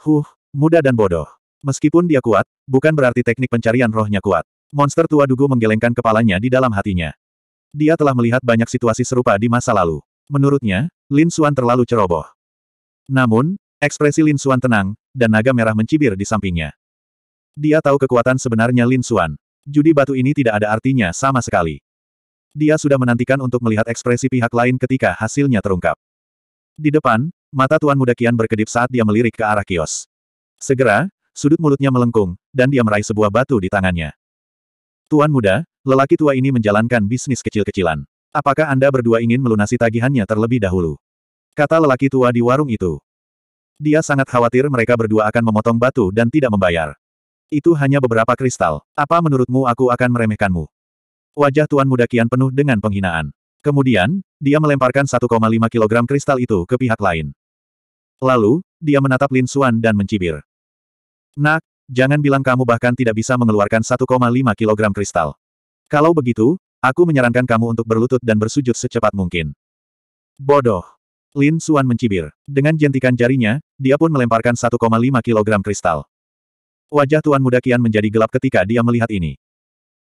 Huh, muda dan bodoh. Meskipun dia kuat, bukan berarti teknik pencarian rohnya kuat. Monster tua dugu menggelengkan kepalanya di dalam hatinya. Dia telah melihat banyak situasi serupa di masa lalu. Menurutnya, Lin Xuan terlalu ceroboh. Namun, ekspresi Lin Suan tenang, dan naga merah mencibir di sampingnya. Dia tahu kekuatan sebenarnya Lin Suan. Judi batu ini tidak ada artinya sama sekali. Dia sudah menantikan untuk melihat ekspresi pihak lain ketika hasilnya terungkap. Di depan, mata Tuan Muda Kian berkedip saat dia melirik ke arah kios. Segera, sudut mulutnya melengkung, dan dia meraih sebuah batu di tangannya. Tuan Muda, lelaki tua ini menjalankan bisnis kecil-kecilan. Apakah Anda berdua ingin melunasi tagihannya terlebih dahulu? Kata lelaki tua di warung itu. Dia sangat khawatir mereka berdua akan memotong batu dan tidak membayar. Itu hanya beberapa kristal. Apa menurutmu aku akan meremehkanmu? Wajah Tuan Muda Kian penuh dengan penghinaan. Kemudian, dia melemparkan 1,5 kg kristal itu ke pihak lain. Lalu, dia menatap Lin Xuan dan mencibir. Nak, jangan bilang kamu bahkan tidak bisa mengeluarkan 1,5 kg kristal. Kalau begitu, aku menyarankan kamu untuk berlutut dan bersujud secepat mungkin. Bodoh. Lin Suan mencibir. Dengan jentikan jarinya, dia pun melemparkan 1,5 kg kristal. Wajah Tuan Muda Kian menjadi gelap ketika dia melihat ini.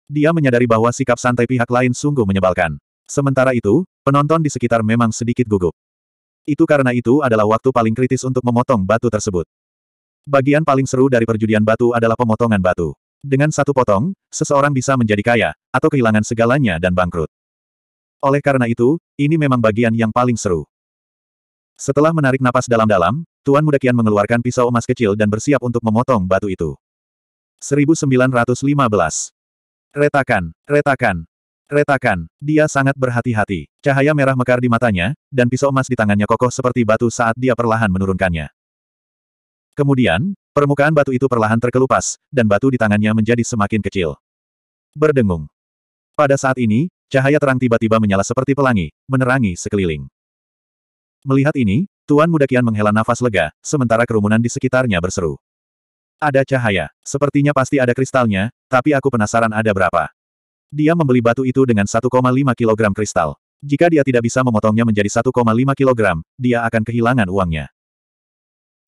Dia menyadari bahwa sikap santai pihak lain sungguh menyebalkan. Sementara itu, penonton di sekitar memang sedikit gugup. Itu karena itu adalah waktu paling kritis untuk memotong batu tersebut. Bagian paling seru dari perjudian batu adalah pemotongan batu. Dengan satu potong, seseorang bisa menjadi kaya, atau kehilangan segalanya dan bangkrut. Oleh karena itu, ini memang bagian yang paling seru. Setelah menarik napas dalam-dalam, Tuan Muda Kian mengeluarkan pisau emas kecil dan bersiap untuk memotong batu itu. 1915. Retakan, retakan, retakan. Dia sangat berhati-hati. Cahaya merah mekar di matanya, dan pisau emas di tangannya kokoh seperti batu saat dia perlahan menurunkannya. Kemudian, permukaan batu itu perlahan terkelupas, dan batu di tangannya menjadi semakin kecil. Berdengung. Pada saat ini, cahaya terang tiba-tiba menyala seperti pelangi, menerangi sekeliling. Melihat ini, Tuan Muda Kian menghela nafas lega, sementara kerumunan di sekitarnya berseru. Ada cahaya, sepertinya pasti ada kristalnya, tapi aku penasaran ada berapa. Dia membeli batu itu dengan 1,5 kg kristal. Jika dia tidak bisa memotongnya menjadi 1,5 kg, dia akan kehilangan uangnya.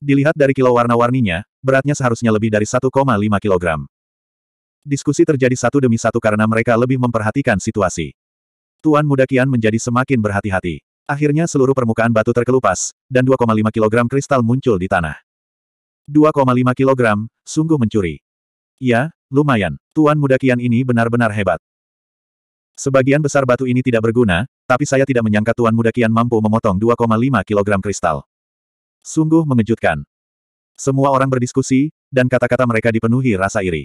Dilihat dari kilo warna-warninya, beratnya seharusnya lebih dari 1,5 kg. Diskusi terjadi satu demi satu karena mereka lebih memperhatikan situasi. Tuan Muda Kian menjadi semakin berhati-hati. Akhirnya seluruh permukaan batu terkelupas, dan 2,5 kg kristal muncul di tanah. 2,5 kg, sungguh mencuri. Ya, lumayan. Tuan muda Kian ini benar-benar hebat. Sebagian besar batu ini tidak berguna, tapi saya tidak menyangka Tuan Muda Kian mampu memotong 2,5 kg kristal. Sungguh mengejutkan. Semua orang berdiskusi, dan kata-kata mereka dipenuhi rasa iri.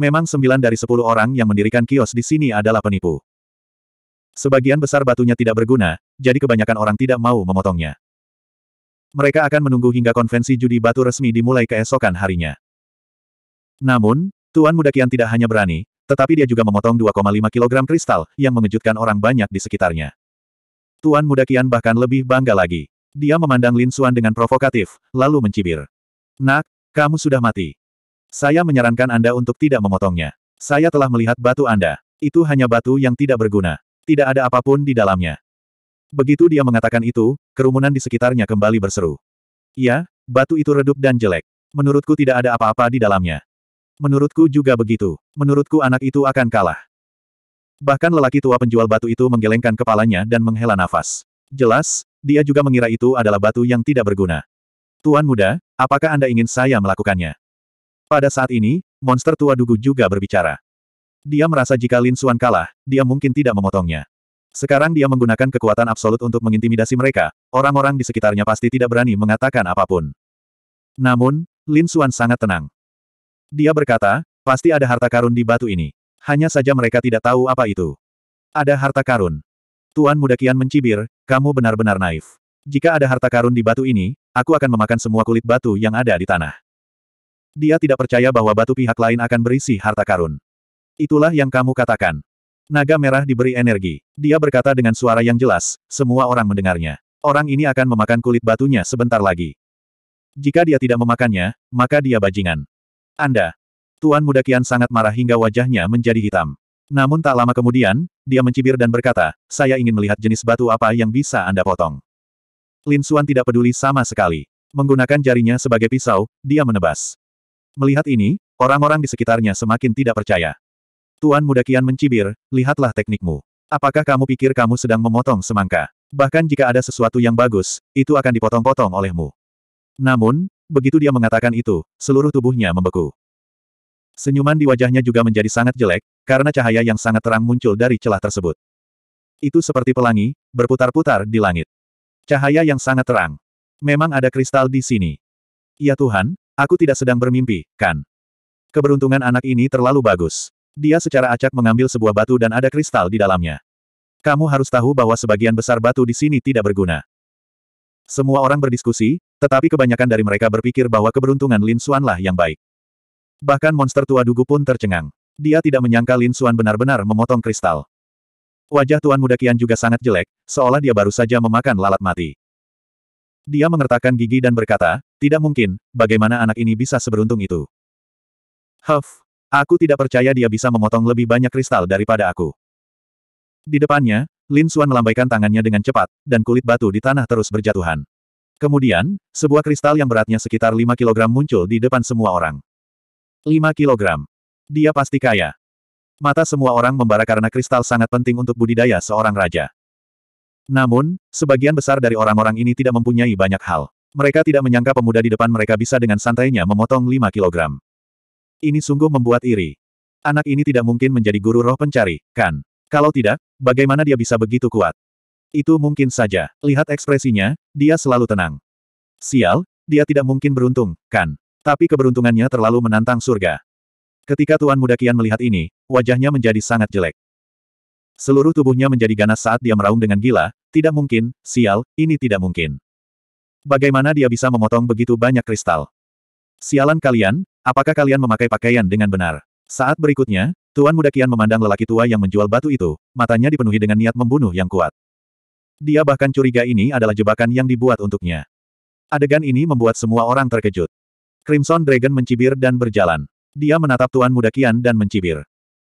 Memang sembilan dari sepuluh orang yang mendirikan kios di sini adalah penipu. Sebagian besar batunya tidak berguna, jadi kebanyakan orang tidak mau memotongnya. Mereka akan menunggu hingga konvensi judi batu resmi dimulai keesokan harinya. Namun, Tuan Mudakian tidak hanya berani, tetapi dia juga memotong 2,5 kg kristal, yang mengejutkan orang banyak di sekitarnya. Tuan Mudakian bahkan lebih bangga lagi. Dia memandang Lin Suan dengan provokatif, lalu mencibir. Nak, kamu sudah mati. Saya menyarankan Anda untuk tidak memotongnya. Saya telah melihat batu Anda. Itu hanya batu yang tidak berguna. Tidak ada apapun di dalamnya. Begitu dia mengatakan itu, kerumunan di sekitarnya kembali berseru. Ya, batu itu redup dan jelek. Menurutku tidak ada apa-apa di dalamnya. Menurutku juga begitu. Menurutku anak itu akan kalah. Bahkan lelaki tua penjual batu itu menggelengkan kepalanya dan menghela nafas. Jelas, dia juga mengira itu adalah batu yang tidak berguna. Tuan muda, apakah Anda ingin saya melakukannya? Pada saat ini, monster tua dugu juga berbicara. Dia merasa jika Lin Xuan kalah, dia mungkin tidak memotongnya. Sekarang dia menggunakan kekuatan absolut untuk mengintimidasi mereka, orang-orang di sekitarnya pasti tidak berani mengatakan apapun. Namun, Lin Xuan sangat tenang. Dia berkata, pasti ada harta karun di batu ini. Hanya saja mereka tidak tahu apa itu. Ada harta karun. Tuan Muda Kian mencibir, kamu benar-benar naif. Jika ada harta karun di batu ini, aku akan memakan semua kulit batu yang ada di tanah. Dia tidak percaya bahwa batu pihak lain akan berisi harta karun. Itulah yang kamu katakan. Naga merah diberi energi. Dia berkata dengan suara yang jelas, semua orang mendengarnya. Orang ini akan memakan kulit batunya sebentar lagi. Jika dia tidak memakannya, maka dia bajingan. Anda. Tuan Muda Kian sangat marah hingga wajahnya menjadi hitam. Namun tak lama kemudian, dia mencibir dan berkata, saya ingin melihat jenis batu apa yang bisa Anda potong. Lin Xuan tidak peduli sama sekali. Menggunakan jarinya sebagai pisau, dia menebas. Melihat ini, orang-orang di sekitarnya semakin tidak percaya. Tuan Muda Kian mencibir, lihatlah teknikmu. Apakah kamu pikir kamu sedang memotong semangka? Bahkan jika ada sesuatu yang bagus, itu akan dipotong-potong olehmu. Namun, begitu dia mengatakan itu, seluruh tubuhnya membeku. Senyuman di wajahnya juga menjadi sangat jelek, karena cahaya yang sangat terang muncul dari celah tersebut. Itu seperti pelangi, berputar-putar di langit. Cahaya yang sangat terang. Memang ada kristal di sini. Ya Tuhan, aku tidak sedang bermimpi, kan? Keberuntungan anak ini terlalu bagus. Dia secara acak mengambil sebuah batu dan ada kristal di dalamnya. Kamu harus tahu bahwa sebagian besar batu di sini tidak berguna. Semua orang berdiskusi, tetapi kebanyakan dari mereka berpikir bahwa keberuntungan Lin Xuanlah yang baik. Bahkan monster tua dugu pun tercengang. Dia tidak menyangka Lin Xuan benar-benar memotong kristal. Wajah Tuan Muda Kian juga sangat jelek, seolah dia baru saja memakan lalat mati. Dia mengertakkan gigi dan berkata, tidak mungkin, bagaimana anak ini bisa seberuntung itu. Huff, Aku tidak percaya dia bisa memotong lebih banyak kristal daripada aku. Di depannya, Lin Xuan melambaikan tangannya dengan cepat, dan kulit batu di tanah terus berjatuhan. Kemudian, sebuah kristal yang beratnya sekitar 5 kg muncul di depan semua orang. 5 kg. Dia pasti kaya. Mata semua orang membara karena kristal sangat penting untuk budidaya seorang raja. Namun, sebagian besar dari orang-orang ini tidak mempunyai banyak hal. Mereka tidak menyangka pemuda di depan mereka bisa dengan santainya memotong 5 kilogram. Ini sungguh membuat iri. Anak ini tidak mungkin menjadi guru roh pencari, kan? Kalau tidak, bagaimana dia bisa begitu kuat? Itu mungkin saja. Lihat ekspresinya, dia selalu tenang. Sial, dia tidak mungkin beruntung, kan? Tapi keberuntungannya terlalu menantang surga. Ketika Tuan Muda Kian melihat ini, wajahnya menjadi sangat jelek. Seluruh tubuhnya menjadi ganas saat dia meraung dengan gila, tidak mungkin, sial, ini tidak mungkin. Bagaimana dia bisa memotong begitu banyak kristal? Sialan kalian, apakah kalian memakai pakaian dengan benar? Saat berikutnya, Tuan Muda Kian memandang lelaki tua yang menjual batu itu, matanya dipenuhi dengan niat membunuh yang kuat. Dia bahkan curiga ini adalah jebakan yang dibuat untuknya. Adegan ini membuat semua orang terkejut. Crimson Dragon mencibir dan berjalan. Dia menatap Tuan Muda Kian dan mencibir.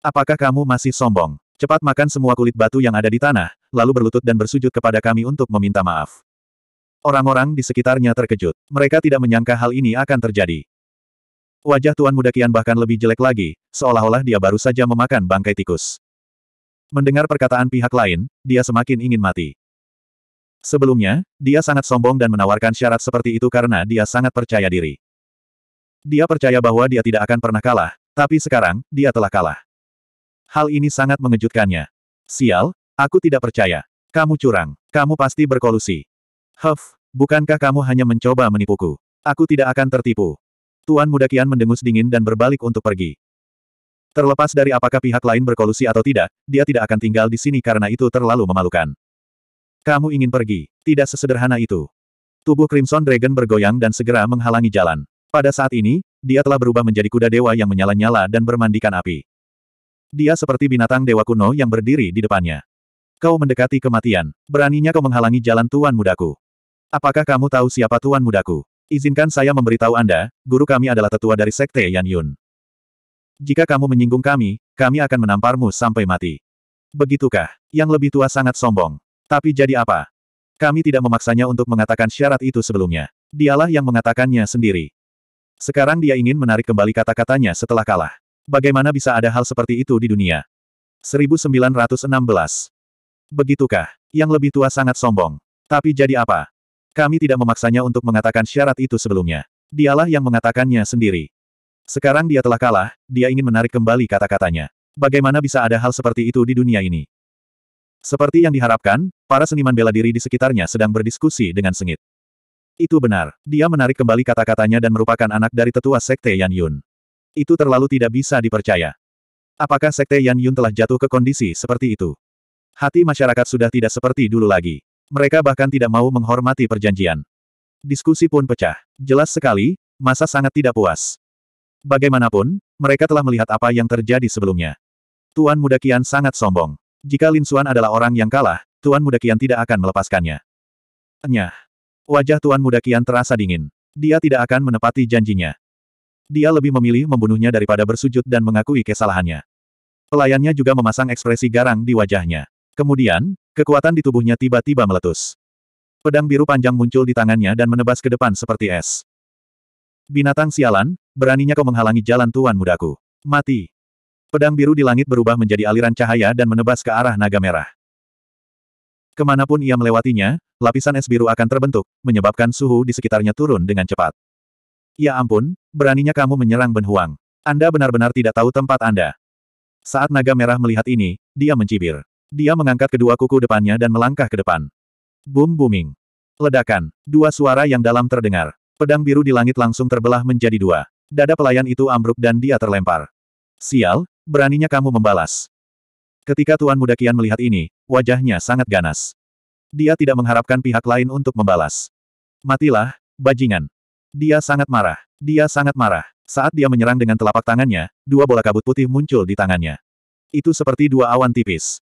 Apakah kamu masih sombong? Cepat makan semua kulit batu yang ada di tanah, lalu berlutut dan bersujud kepada kami untuk meminta maaf. Orang-orang di sekitarnya terkejut. Mereka tidak menyangka hal ini akan terjadi. Wajah Tuan Muda Kian bahkan lebih jelek lagi, seolah-olah dia baru saja memakan bangkai tikus. Mendengar perkataan pihak lain, dia semakin ingin mati. Sebelumnya, dia sangat sombong dan menawarkan syarat seperti itu karena dia sangat percaya diri. Dia percaya bahwa dia tidak akan pernah kalah, tapi sekarang, dia telah kalah. Hal ini sangat mengejutkannya. Sial, aku tidak percaya. Kamu curang. Kamu pasti berkolusi. Huff, bukankah kamu hanya mencoba menipuku? Aku tidak akan tertipu. Tuan Muda Kian mendengus dingin dan berbalik untuk pergi. Terlepas dari apakah pihak lain berkolusi atau tidak, dia tidak akan tinggal di sini karena itu terlalu memalukan. Kamu ingin pergi, tidak sesederhana itu. Tubuh Crimson Dragon bergoyang dan segera menghalangi jalan. Pada saat ini, dia telah berubah menjadi kuda dewa yang menyala-nyala dan bermandikan api. Dia seperti binatang dewa kuno yang berdiri di depannya. Kau mendekati kematian. Beraninya kau menghalangi jalan tuan mudaku. Apakah kamu tahu siapa tuan mudaku? Izinkan saya memberitahu Anda, guru kami adalah tetua dari sekte Yan Yun. Jika kamu menyinggung kami, kami akan menamparmu sampai mati. Begitukah? Yang lebih tua sangat sombong. Tapi jadi apa? Kami tidak memaksanya untuk mengatakan syarat itu sebelumnya. Dialah yang mengatakannya sendiri. Sekarang dia ingin menarik kembali kata-katanya setelah kalah. Bagaimana bisa ada hal seperti itu di dunia? 1916. Begitukah? Yang lebih tua sangat sombong. Tapi jadi apa? Kami tidak memaksanya untuk mengatakan syarat itu sebelumnya. Dialah yang mengatakannya sendiri. Sekarang dia telah kalah, dia ingin menarik kembali kata-katanya. Bagaimana bisa ada hal seperti itu di dunia ini? Seperti yang diharapkan, para seniman bela diri di sekitarnya sedang berdiskusi dengan sengit. Itu benar, dia menarik kembali kata-katanya dan merupakan anak dari tetua Sekte Yan Yun. Itu terlalu tidak bisa dipercaya. Apakah Sekte Yan Yun telah jatuh ke kondisi seperti itu? Hati masyarakat sudah tidak seperti dulu lagi. Mereka bahkan tidak mau menghormati perjanjian. Diskusi pun pecah. Jelas sekali, masa sangat tidak puas. Bagaimanapun, mereka telah melihat apa yang terjadi sebelumnya. Tuan Muda Kian sangat sombong. Jika Lin Xuan adalah orang yang kalah, Tuan Muda Kian tidak akan melepaskannya. Nyah. Wajah Tuan Muda Kian terasa dingin. Dia tidak akan menepati janjinya. Dia lebih memilih membunuhnya daripada bersujud dan mengakui kesalahannya. Pelayannya juga memasang ekspresi garang di wajahnya. Kemudian, Kekuatan di tubuhnya tiba-tiba meletus. Pedang biru panjang muncul di tangannya dan menebas ke depan seperti es. Binatang sialan, beraninya kau menghalangi jalan tuan mudaku. Mati. Pedang biru di langit berubah menjadi aliran cahaya dan menebas ke arah naga merah. Kemanapun ia melewatinya, lapisan es biru akan terbentuk, menyebabkan suhu di sekitarnya turun dengan cepat. Ya ampun, beraninya kamu menyerang Ben Huang. Anda benar-benar tidak tahu tempat Anda. Saat naga merah melihat ini, dia mencibir. Dia mengangkat kedua kuku depannya dan melangkah ke depan. Boom booming. Ledakan. Dua suara yang dalam terdengar. Pedang biru di langit langsung terbelah menjadi dua. Dada pelayan itu ambruk dan dia terlempar. Sial, beraninya kamu membalas. Ketika Tuan Muda Kian melihat ini, wajahnya sangat ganas. Dia tidak mengharapkan pihak lain untuk membalas. Matilah, bajingan. Dia sangat marah. Dia sangat marah. Saat dia menyerang dengan telapak tangannya, dua bola kabut putih muncul di tangannya. Itu seperti dua awan tipis.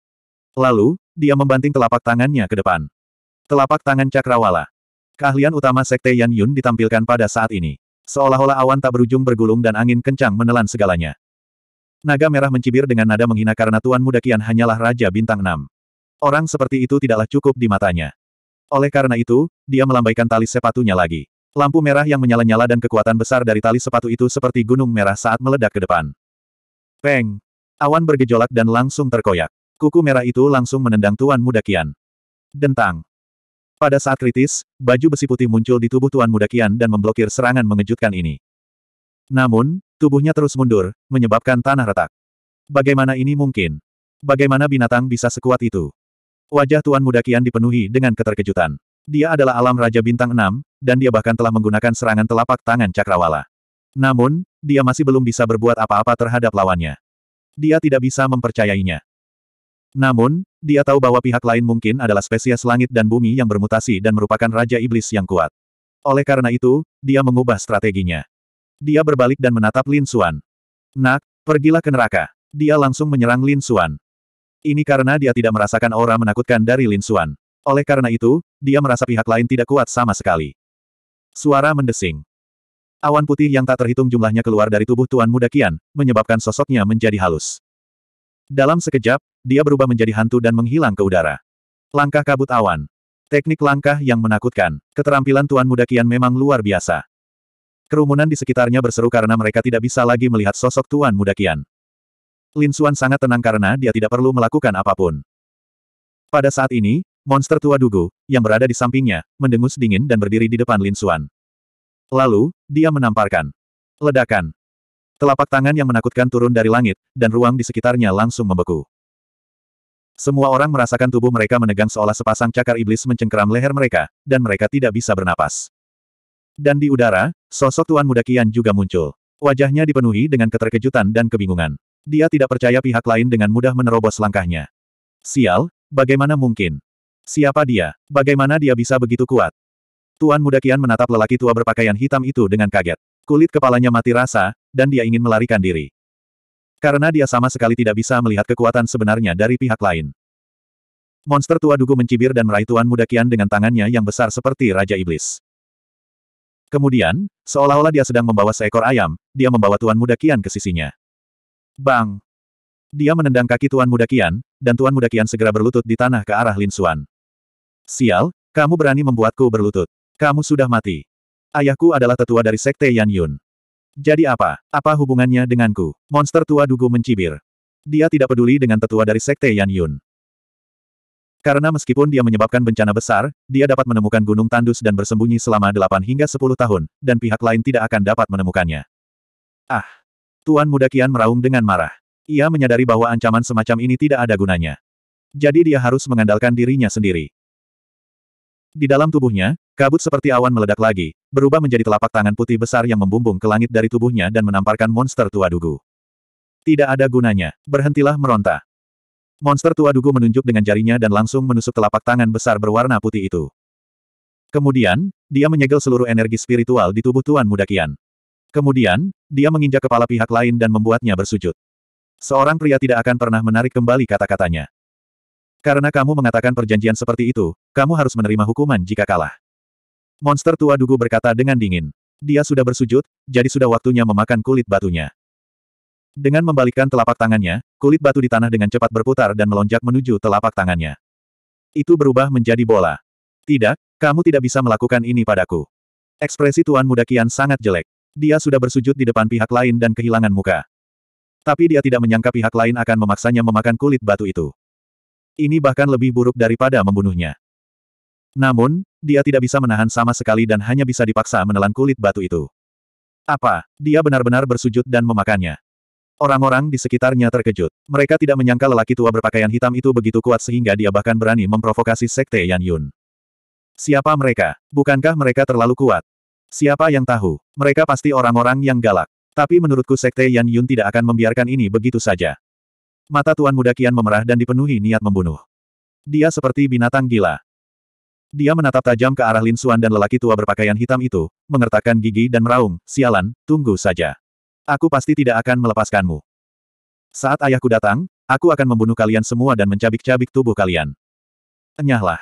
Lalu, dia membanting telapak tangannya ke depan. Telapak tangan cakrawala. Keahlian utama Sekte Yan Yun ditampilkan pada saat ini. Seolah-olah awan tak berujung bergulung dan angin kencang menelan segalanya. Naga merah mencibir dengan nada menghina karena Tuan Muda Kian hanyalah Raja Bintang 6. Orang seperti itu tidaklah cukup di matanya. Oleh karena itu, dia melambaikan tali sepatunya lagi. Lampu merah yang menyala-nyala dan kekuatan besar dari tali sepatu itu seperti gunung merah saat meledak ke depan. Peng! Awan bergejolak dan langsung terkoyak. Kuku merah itu langsung menendang Tuan Muda Kian. Dentang. Pada saat kritis, baju besi putih muncul di tubuh Tuan Muda Kian dan memblokir serangan mengejutkan ini. Namun, tubuhnya terus mundur, menyebabkan tanah retak. Bagaimana ini mungkin? Bagaimana binatang bisa sekuat itu? Wajah Tuan Muda Kian dipenuhi dengan keterkejutan. Dia adalah alam Raja Bintang 6, dan dia bahkan telah menggunakan serangan telapak tangan Cakrawala. Namun, dia masih belum bisa berbuat apa-apa terhadap lawannya. Dia tidak bisa mempercayainya. Namun, dia tahu bahwa pihak lain mungkin adalah spesies langit dan bumi yang bermutasi dan merupakan Raja Iblis yang kuat. Oleh karena itu, dia mengubah strateginya. Dia berbalik dan menatap Lin Xuan. Nak, pergilah ke neraka. Dia langsung menyerang Lin Xuan. Ini karena dia tidak merasakan aura menakutkan dari Lin Xuan. Oleh karena itu, dia merasa pihak lain tidak kuat sama sekali. Suara mendesing. Awan putih yang tak terhitung jumlahnya keluar dari tubuh Tuan Muda Kian, menyebabkan sosoknya menjadi halus. Dalam sekejap, dia berubah menjadi hantu dan menghilang ke udara. Langkah kabut awan. Teknik langkah yang menakutkan. Keterampilan Tuan Muda Kian memang luar biasa. Kerumunan di sekitarnya berseru karena mereka tidak bisa lagi melihat sosok Tuan Muda Kian. Lin Xuan sangat tenang karena dia tidak perlu melakukan apapun. Pada saat ini, monster tua Dugu, yang berada di sampingnya, mendengus dingin dan berdiri di depan Lin Xuan. Lalu, dia menamparkan. Ledakan. Telapak tangan yang menakutkan turun dari langit, dan ruang di sekitarnya langsung membeku. Semua orang merasakan tubuh mereka menegang seolah sepasang cakar iblis mencengkeram leher mereka, dan mereka tidak bisa bernapas. Dan di udara, sosok Tuan Muda Kian juga muncul. Wajahnya dipenuhi dengan keterkejutan dan kebingungan. Dia tidak percaya pihak lain dengan mudah menerobos langkahnya. Sial, bagaimana mungkin? Siapa dia? Bagaimana dia bisa begitu kuat? Tuan Muda Kian menatap lelaki tua berpakaian hitam itu dengan kaget. Kulit kepalanya mati rasa, dan dia ingin melarikan diri. Karena dia sama sekali tidak bisa melihat kekuatan sebenarnya dari pihak lain. Monster tua dugu mencibir dan meraih Tuan Muda Kian dengan tangannya yang besar seperti Raja Iblis. Kemudian, seolah-olah dia sedang membawa seekor ayam, dia membawa Tuan Muda Kian ke sisinya. Bang! Dia menendang kaki Tuan Muda Kian, dan Tuan Muda Kian segera berlutut di tanah ke arah Lin Suan. Sial, kamu berani membuatku berlutut. Kamu sudah mati. Ayahku adalah tetua dari Sekte Yan Yun. Jadi apa? Apa hubungannya denganku? Monster tua dugu mencibir. Dia tidak peduli dengan tetua dari Sekte Yan Yun. Karena meskipun dia menyebabkan bencana besar, dia dapat menemukan gunung tandus dan bersembunyi selama 8 hingga 10 tahun, dan pihak lain tidak akan dapat menemukannya. Ah! Tuan muda Kian meraung dengan marah. Ia menyadari bahwa ancaman semacam ini tidak ada gunanya. Jadi dia harus mengandalkan dirinya sendiri. Di dalam tubuhnya, Kabut seperti awan meledak lagi, berubah menjadi telapak tangan putih besar yang membumbung ke langit dari tubuhnya dan menamparkan monster tua dugu. Tidak ada gunanya, berhentilah meronta. Monster tua dugu menunjuk dengan jarinya dan langsung menusuk telapak tangan besar berwarna putih itu. Kemudian, dia menyegel seluruh energi spiritual di tubuh Tuan mudakian. Kemudian, dia menginjak kepala pihak lain dan membuatnya bersujud. Seorang pria tidak akan pernah menarik kembali kata-katanya. Karena kamu mengatakan perjanjian seperti itu, kamu harus menerima hukuman jika kalah. Monster tua dugu berkata dengan dingin. Dia sudah bersujud, jadi sudah waktunya memakan kulit batunya. Dengan membalikkan telapak tangannya, kulit batu di tanah dengan cepat berputar dan melonjak menuju telapak tangannya. Itu berubah menjadi bola. Tidak, kamu tidak bisa melakukan ini padaku. Ekspresi Tuan Muda Kian sangat jelek. Dia sudah bersujud di depan pihak lain dan kehilangan muka. Tapi dia tidak menyangka pihak lain akan memaksanya memakan kulit batu itu. Ini bahkan lebih buruk daripada membunuhnya. Namun, dia tidak bisa menahan sama sekali dan hanya bisa dipaksa menelan kulit batu itu. Apa? Dia benar-benar bersujud dan memakannya. Orang-orang di sekitarnya terkejut. Mereka tidak menyangka lelaki tua berpakaian hitam itu begitu kuat sehingga dia bahkan berani memprovokasi Sekte Yan Yun. Siapa mereka? Bukankah mereka terlalu kuat? Siapa yang tahu? Mereka pasti orang-orang yang galak. Tapi menurutku Sekte Yan Yun tidak akan membiarkan ini begitu saja. Mata Tuan Muda Kian memerah dan dipenuhi niat membunuh. Dia seperti binatang gila. Dia menatap tajam ke arah Lin Suan dan lelaki tua berpakaian hitam itu, mengertakkan gigi dan meraung, sialan, tunggu saja. Aku pasti tidak akan melepaskanmu. Saat ayahku datang, aku akan membunuh kalian semua dan mencabik-cabik tubuh kalian. Enyahlah.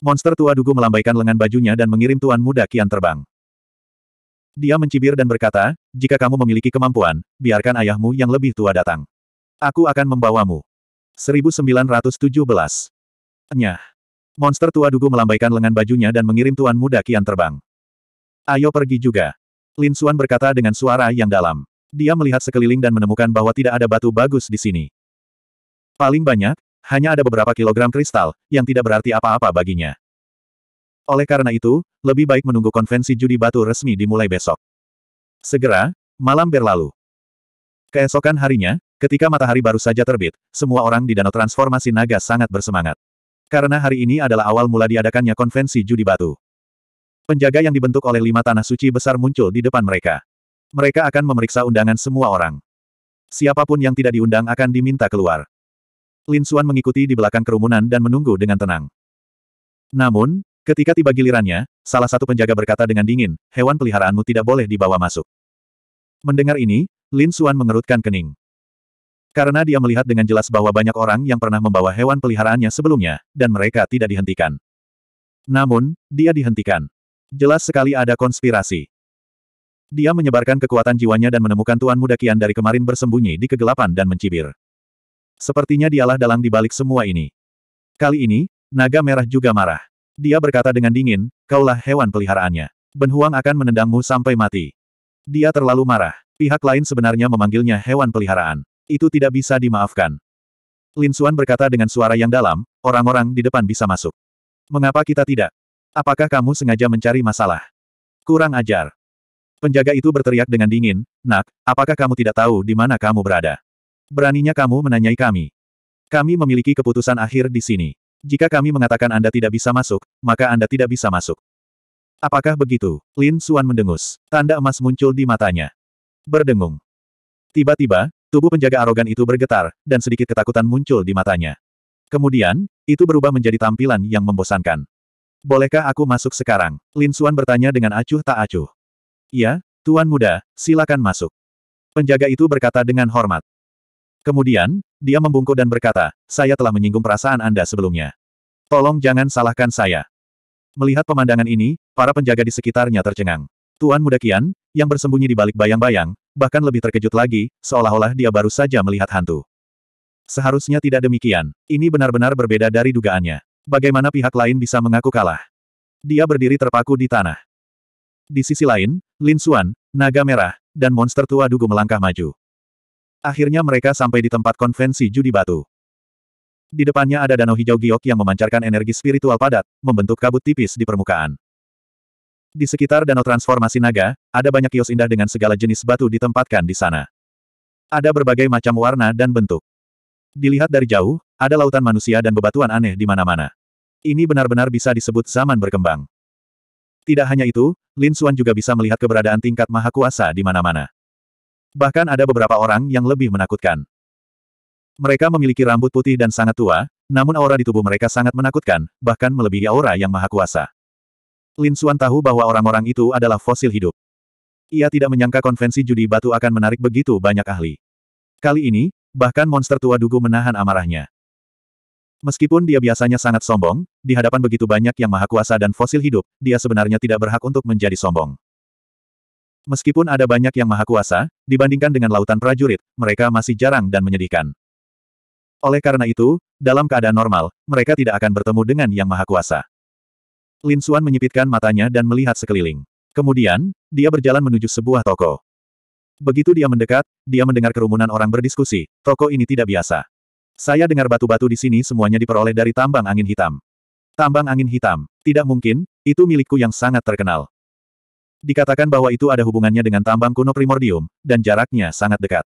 Monster tua dugu melambaikan lengan bajunya dan mengirim tuan muda kian terbang. Dia mencibir dan berkata, jika kamu memiliki kemampuan, biarkan ayahmu yang lebih tua datang. Aku akan membawamu. 1917. Enyah. Monster tua dugu melambaikan lengan bajunya dan mengirim tuan muda kian terbang. Ayo pergi juga. Lin Xuan berkata dengan suara yang dalam. Dia melihat sekeliling dan menemukan bahwa tidak ada batu bagus di sini. Paling banyak, hanya ada beberapa kilogram kristal, yang tidak berarti apa-apa baginya. Oleh karena itu, lebih baik menunggu konvensi judi batu resmi dimulai besok. Segera, malam berlalu. Keesokan harinya, ketika matahari baru saja terbit, semua orang di danau transformasi naga sangat bersemangat. Karena hari ini adalah awal mula diadakannya konvensi judi batu. Penjaga yang dibentuk oleh lima tanah suci besar muncul di depan mereka. Mereka akan memeriksa undangan semua orang. Siapapun yang tidak diundang akan diminta keluar. Lin Suan mengikuti di belakang kerumunan dan menunggu dengan tenang. Namun, ketika tiba gilirannya, salah satu penjaga berkata dengan dingin, hewan peliharaanmu tidak boleh dibawa masuk. Mendengar ini, Lin Suan mengerutkan kening. Karena dia melihat dengan jelas bahwa banyak orang yang pernah membawa hewan peliharaannya sebelumnya, dan mereka tidak dihentikan. Namun, dia dihentikan. Jelas sekali ada konspirasi. Dia menyebarkan kekuatan jiwanya dan menemukan Tuan Muda Kian dari kemarin bersembunyi di kegelapan dan mencibir. Sepertinya dialah dalang di balik semua ini. Kali ini, naga merah juga marah. Dia berkata dengan dingin, kaulah hewan peliharaannya. Benhuang akan menendangmu sampai mati. Dia terlalu marah. Pihak lain sebenarnya memanggilnya hewan peliharaan. Itu tidak bisa dimaafkan. Lin Suan berkata dengan suara yang dalam, orang-orang di depan bisa masuk. Mengapa kita tidak? Apakah kamu sengaja mencari masalah? Kurang ajar. Penjaga itu berteriak dengan dingin, Nak, apakah kamu tidak tahu di mana kamu berada? Beraninya kamu menanyai kami. Kami memiliki keputusan akhir di sini. Jika kami mengatakan Anda tidak bisa masuk, maka Anda tidak bisa masuk. Apakah begitu? Lin Suan mendengus. Tanda emas muncul di matanya. Berdengung. Tiba-tiba, Tubuh penjaga arogan itu bergetar, dan sedikit ketakutan muncul di matanya. Kemudian, itu berubah menjadi tampilan yang membosankan. Bolehkah aku masuk sekarang? Lin Suan bertanya dengan acuh tak acuh. Ya, Tuan Muda, silakan masuk. Penjaga itu berkata dengan hormat. Kemudian, dia membungkuk dan berkata, saya telah menyinggung perasaan Anda sebelumnya. Tolong jangan salahkan saya. Melihat pemandangan ini, para penjaga di sekitarnya tercengang. Tuan Muda Kian, yang bersembunyi di balik bayang-bayang, bahkan lebih terkejut lagi, seolah-olah dia baru saja melihat hantu. Seharusnya tidak demikian, ini benar-benar berbeda dari dugaannya. Bagaimana pihak lain bisa mengaku kalah? Dia berdiri terpaku di tanah. Di sisi lain, Lin Xuan, Naga Merah, dan monster tua dugu melangkah maju. Akhirnya mereka sampai di tempat konvensi judi batu. Di depannya ada danau hijau giok yang memancarkan energi spiritual padat, membentuk kabut tipis di permukaan. Di sekitar danau transformasi naga, ada banyak kios indah dengan segala jenis batu ditempatkan di sana. Ada berbagai macam warna dan bentuk. Dilihat dari jauh, ada lautan manusia dan bebatuan aneh di mana-mana. Ini benar-benar bisa disebut zaman berkembang. Tidak hanya itu, Lin Xuan juga bisa melihat keberadaan tingkat maha kuasa di mana-mana. Bahkan ada beberapa orang yang lebih menakutkan. Mereka memiliki rambut putih dan sangat tua, namun aura di tubuh mereka sangat menakutkan, bahkan melebihi aura yang maha kuasa. Lin Suan tahu bahwa orang-orang itu adalah fosil hidup. Ia tidak menyangka konvensi judi batu akan menarik begitu banyak ahli. Kali ini, bahkan monster tua dugu menahan amarahnya. Meskipun dia biasanya sangat sombong, di hadapan begitu banyak yang maha kuasa dan fosil hidup, dia sebenarnya tidak berhak untuk menjadi sombong. Meskipun ada banyak yang maha kuasa, dibandingkan dengan lautan prajurit, mereka masih jarang dan menyedihkan. Oleh karena itu, dalam keadaan normal, mereka tidak akan bertemu dengan yang maha kuasa. Lin Suan menyipitkan matanya dan melihat sekeliling. Kemudian, dia berjalan menuju sebuah toko. Begitu dia mendekat, dia mendengar kerumunan orang berdiskusi, toko ini tidak biasa. Saya dengar batu-batu di sini semuanya diperoleh dari tambang angin hitam. Tambang angin hitam, tidak mungkin, itu milikku yang sangat terkenal. Dikatakan bahwa itu ada hubungannya dengan tambang kuno primordium, dan jaraknya sangat dekat.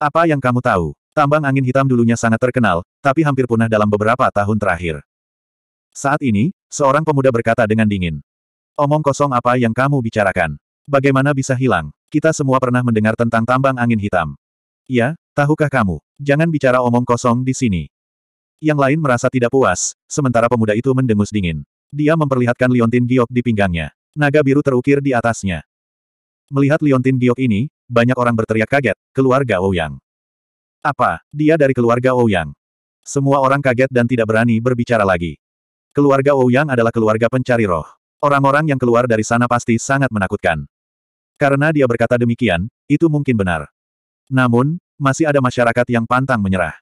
Apa yang kamu tahu? Tambang angin hitam dulunya sangat terkenal, tapi hampir punah dalam beberapa tahun terakhir. Saat ini, seorang pemuda berkata dengan dingin. Omong kosong apa yang kamu bicarakan? Bagaimana bisa hilang? Kita semua pernah mendengar tentang tambang angin hitam. Ya, tahukah kamu? Jangan bicara omong kosong di sini. Yang lain merasa tidak puas, sementara pemuda itu mendengus dingin. Dia memperlihatkan liontin giok di pinggangnya. Naga biru terukir di atasnya. Melihat liontin giok ini, banyak orang berteriak kaget, keluarga Ouyang. Apa, dia dari keluarga Ouyang? Semua orang kaget dan tidak berani berbicara lagi. Keluarga Ouyang adalah keluarga pencari roh. Orang-orang yang keluar dari sana pasti sangat menakutkan. Karena dia berkata demikian, itu mungkin benar. Namun, masih ada masyarakat yang pantang menyerah.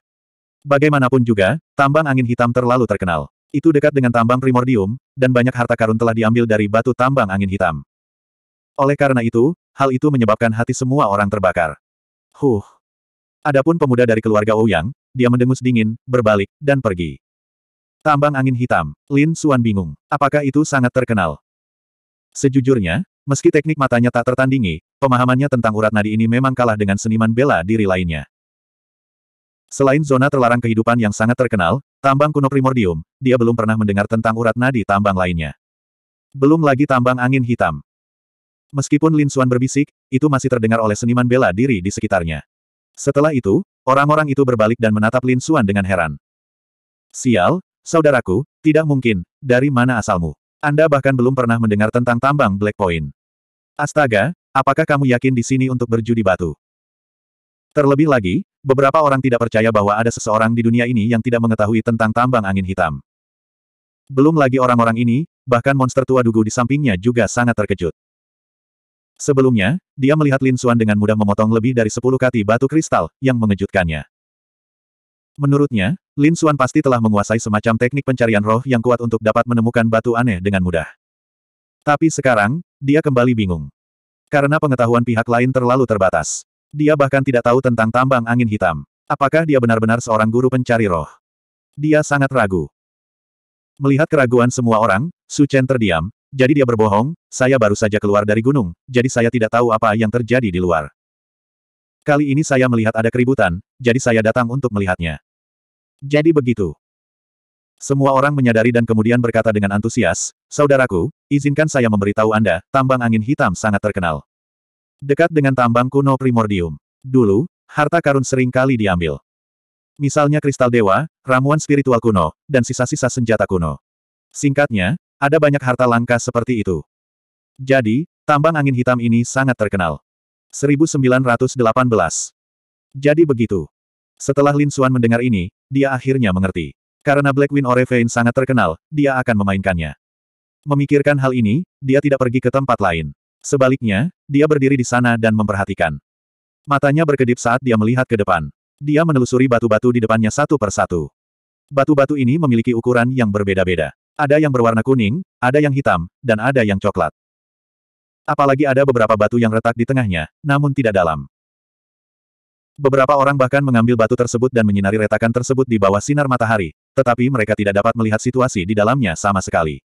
Bagaimanapun juga, tambang angin hitam terlalu terkenal. Itu dekat dengan tambang primordium, dan banyak harta karun telah diambil dari batu tambang angin hitam. Oleh karena itu, hal itu menyebabkan hati semua orang terbakar. Huh. Adapun pemuda dari keluarga Ouyang, dia mendengus dingin, berbalik, dan pergi. Tambang angin hitam, Lin Suan bingung. Apakah itu sangat terkenal? Sejujurnya, meski teknik matanya tak tertandingi, pemahamannya tentang urat nadi ini memang kalah dengan seniman bela diri lainnya. Selain zona terlarang kehidupan yang sangat terkenal, tambang kuno primordium, dia belum pernah mendengar tentang urat nadi tambang lainnya. Belum lagi tambang angin hitam. Meskipun Lin Suan berbisik, itu masih terdengar oleh seniman bela diri di sekitarnya. Setelah itu, orang-orang itu berbalik dan menatap Lin Suan dengan heran. Sial, Saudaraku, tidak mungkin, dari mana asalmu? Anda bahkan belum pernah mendengar tentang tambang Black Point. Astaga, apakah kamu yakin di sini untuk berjudi batu? Terlebih lagi, beberapa orang tidak percaya bahwa ada seseorang di dunia ini yang tidak mengetahui tentang tambang angin hitam. Belum lagi orang-orang ini, bahkan monster tua dugu di sampingnya juga sangat terkejut. Sebelumnya, dia melihat Lin Xuan dengan mudah memotong lebih dari sepuluh kati batu kristal, yang mengejutkannya. Menurutnya, Lin Suan pasti telah menguasai semacam teknik pencarian roh yang kuat untuk dapat menemukan batu aneh dengan mudah. Tapi sekarang, dia kembali bingung. Karena pengetahuan pihak lain terlalu terbatas. Dia bahkan tidak tahu tentang tambang angin hitam. Apakah dia benar-benar seorang guru pencari roh? Dia sangat ragu. Melihat keraguan semua orang, Su Chen terdiam, jadi dia berbohong, saya baru saja keluar dari gunung, jadi saya tidak tahu apa yang terjadi di luar. Kali ini saya melihat ada keributan, jadi saya datang untuk melihatnya. Jadi begitu. Semua orang menyadari dan kemudian berkata dengan antusias, Saudaraku, izinkan saya memberitahu Anda, tambang angin hitam sangat terkenal. Dekat dengan tambang kuno primordium. Dulu, harta karun sering kali diambil. Misalnya kristal dewa, ramuan spiritual kuno, dan sisa-sisa senjata kuno. Singkatnya, ada banyak harta langka seperti itu. Jadi, tambang angin hitam ini sangat terkenal. 1918. Jadi begitu. Setelah Lin Xuan mendengar ini, dia akhirnya mengerti. Karena Black Wind Orevein sangat terkenal, dia akan memainkannya. Memikirkan hal ini, dia tidak pergi ke tempat lain. Sebaliknya, dia berdiri di sana dan memperhatikan. Matanya berkedip saat dia melihat ke depan. Dia menelusuri batu-batu di depannya satu persatu. Batu-batu ini memiliki ukuran yang berbeda-beda. Ada yang berwarna kuning, ada yang hitam, dan ada yang coklat. Apalagi ada beberapa batu yang retak di tengahnya, namun tidak dalam. Beberapa orang bahkan mengambil batu tersebut dan menyinari retakan tersebut di bawah sinar matahari, tetapi mereka tidak dapat melihat situasi di dalamnya sama sekali.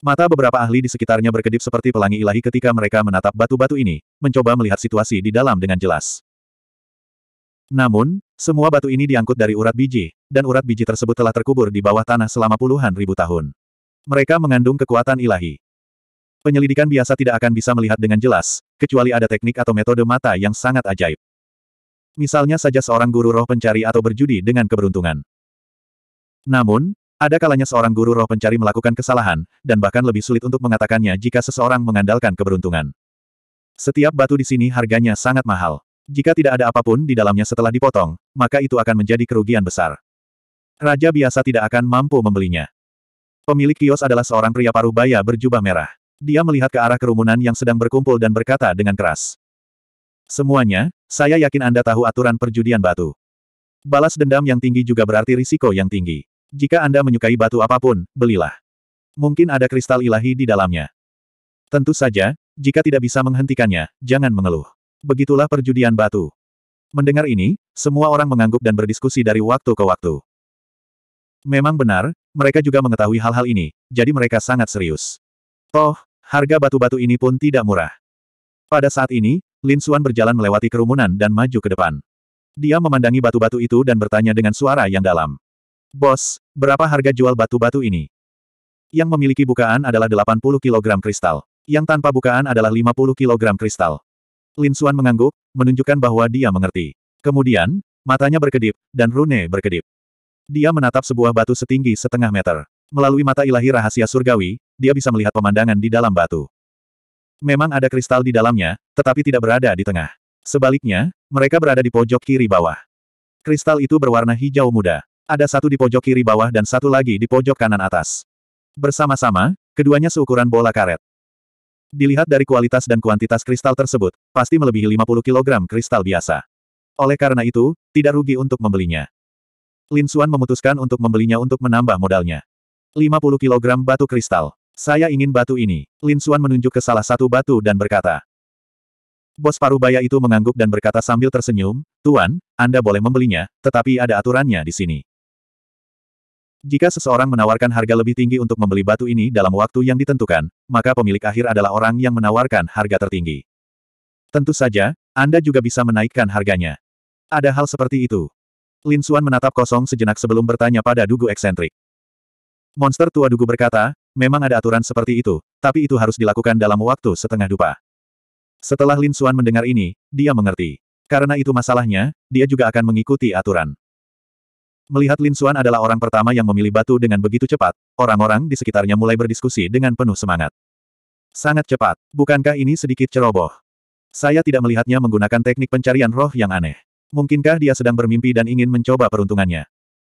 Mata beberapa ahli di sekitarnya berkedip seperti pelangi ilahi ketika mereka menatap batu-batu ini, mencoba melihat situasi di dalam dengan jelas. Namun, semua batu ini diangkut dari urat biji, dan urat biji tersebut telah terkubur di bawah tanah selama puluhan ribu tahun. Mereka mengandung kekuatan ilahi. Penyelidikan biasa tidak akan bisa melihat dengan jelas, kecuali ada teknik atau metode mata yang sangat ajaib. Misalnya saja seorang guru roh pencari atau berjudi dengan keberuntungan. Namun, ada kalanya seorang guru roh pencari melakukan kesalahan, dan bahkan lebih sulit untuk mengatakannya jika seseorang mengandalkan keberuntungan. Setiap batu di sini harganya sangat mahal. Jika tidak ada apapun di dalamnya setelah dipotong, maka itu akan menjadi kerugian besar. Raja biasa tidak akan mampu membelinya. Pemilik kios adalah seorang pria paruh baya berjubah merah. Dia melihat ke arah kerumunan yang sedang berkumpul dan berkata dengan keras. Semuanya, saya yakin Anda tahu aturan perjudian batu. Balas dendam yang tinggi juga berarti risiko yang tinggi. Jika Anda menyukai batu apapun, belilah. Mungkin ada kristal ilahi di dalamnya. Tentu saja, jika tidak bisa menghentikannya, jangan mengeluh. Begitulah perjudian batu. Mendengar ini, semua orang mengangguk dan berdiskusi dari waktu ke waktu. Memang benar, mereka juga mengetahui hal-hal ini, jadi mereka sangat serius. Oh, harga batu-batu ini pun tidak murah. Pada saat ini, Lin Suan berjalan melewati kerumunan dan maju ke depan. Dia memandangi batu-batu itu dan bertanya dengan suara yang dalam. Bos, berapa harga jual batu-batu ini? Yang memiliki bukaan adalah 80 kg kristal. Yang tanpa bukaan adalah 50 kg kristal. Lin Suan mengangguk, menunjukkan bahwa dia mengerti. Kemudian, matanya berkedip, dan Rune berkedip. Dia menatap sebuah batu setinggi setengah meter. Melalui mata ilahi rahasia surgawi, dia bisa melihat pemandangan di dalam batu. Memang ada kristal di dalamnya, tetapi tidak berada di tengah. Sebaliknya, mereka berada di pojok kiri bawah. Kristal itu berwarna hijau muda. Ada satu di pojok kiri bawah dan satu lagi di pojok kanan atas. Bersama-sama, keduanya seukuran bola karet. Dilihat dari kualitas dan kuantitas kristal tersebut, pasti melebihi 50 kg kristal biasa. Oleh karena itu, tidak rugi untuk membelinya. Lin Xuan memutuskan untuk membelinya untuk menambah modalnya. 50 kg batu kristal. Saya ingin batu ini. Lin Xuan menunjuk ke salah satu batu dan berkata. Bos parubaya itu mengangguk dan berkata sambil tersenyum, Tuan, Anda boleh membelinya, tetapi ada aturannya di sini. Jika seseorang menawarkan harga lebih tinggi untuk membeli batu ini dalam waktu yang ditentukan, maka pemilik akhir adalah orang yang menawarkan harga tertinggi. Tentu saja, Anda juga bisa menaikkan harganya. Ada hal seperti itu. Lin Xuan menatap kosong sejenak sebelum bertanya pada Dugu Eksentrik. Monster tua Dugu berkata, Memang ada aturan seperti itu, tapi itu harus dilakukan dalam waktu setengah dupa. Setelah Lin Xuan mendengar ini, dia mengerti. Karena itu masalahnya, dia juga akan mengikuti aturan. Melihat Lin Xuan adalah orang pertama yang memilih batu dengan begitu cepat, orang-orang di sekitarnya mulai berdiskusi dengan penuh semangat. Sangat cepat, bukankah ini sedikit ceroboh? Saya tidak melihatnya menggunakan teknik pencarian roh yang aneh. Mungkinkah dia sedang bermimpi dan ingin mencoba peruntungannya?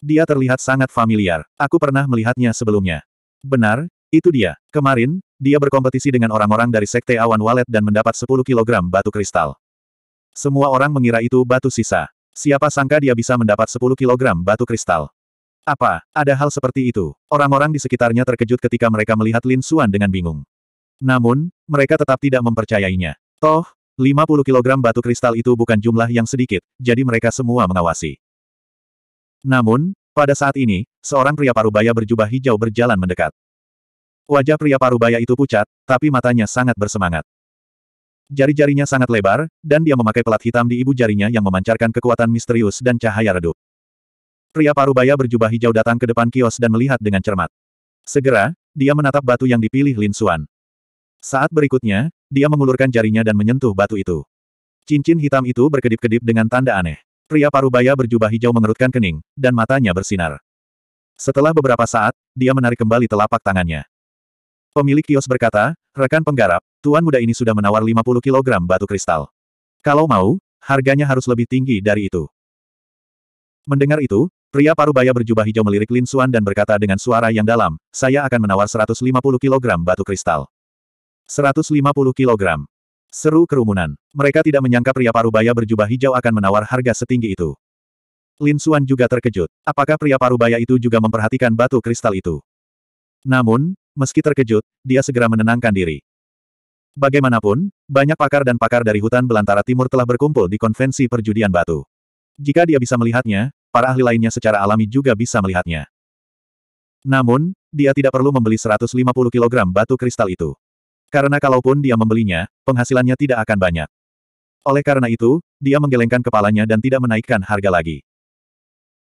Dia terlihat sangat familiar. Aku pernah melihatnya sebelumnya. Benar, itu dia. Kemarin, dia berkompetisi dengan orang-orang dari Sekte Awan Walet dan mendapat 10 kg batu kristal. Semua orang mengira itu batu sisa. Siapa sangka dia bisa mendapat 10 kg batu kristal. Apa, ada hal seperti itu? Orang-orang di sekitarnya terkejut ketika mereka melihat Lin Xuan dengan bingung. Namun, mereka tetap tidak mempercayainya. Toh, 50 kg batu kristal itu bukan jumlah yang sedikit, jadi mereka semua mengawasi. Namun, pada saat ini, seorang pria parubaya berjubah hijau berjalan mendekat. Wajah pria parubaya itu pucat, tapi matanya sangat bersemangat. Jari-jarinya sangat lebar, dan dia memakai pelat hitam di ibu jarinya yang memancarkan kekuatan misterius dan cahaya redup. Pria parubaya berjubah hijau datang ke depan kios dan melihat dengan cermat. Segera, dia menatap batu yang dipilih Lin Suan. Saat berikutnya, dia mengulurkan jarinya dan menyentuh batu itu. Cincin hitam itu berkedip-kedip dengan tanda aneh. Pria parubaya berjubah hijau mengerutkan kening, dan matanya bersinar. Setelah beberapa saat, dia menarik kembali telapak tangannya. Pemilik kios berkata, rekan penggarap, tuan muda ini sudah menawar 50 kg batu kristal. Kalau mau, harganya harus lebih tinggi dari itu. Mendengar itu, pria parubaya berjubah hijau melirik Lin Suan dan berkata dengan suara yang dalam, saya akan menawar 150 kg batu kristal. 150 kg. Seru kerumunan. Mereka tidak menyangka pria parubaya berjubah hijau akan menawar harga setinggi itu. Lin Xuan juga terkejut. Apakah pria parubaya itu juga memperhatikan batu kristal itu? Namun, meski terkejut, dia segera menenangkan diri. Bagaimanapun, banyak pakar dan pakar dari hutan belantara timur telah berkumpul di konvensi perjudian batu. Jika dia bisa melihatnya, para ahli lainnya secara alami juga bisa melihatnya. Namun, dia tidak perlu membeli 150 kg batu kristal itu. Karena kalaupun dia membelinya, penghasilannya tidak akan banyak. Oleh karena itu, dia menggelengkan kepalanya dan tidak menaikkan harga lagi.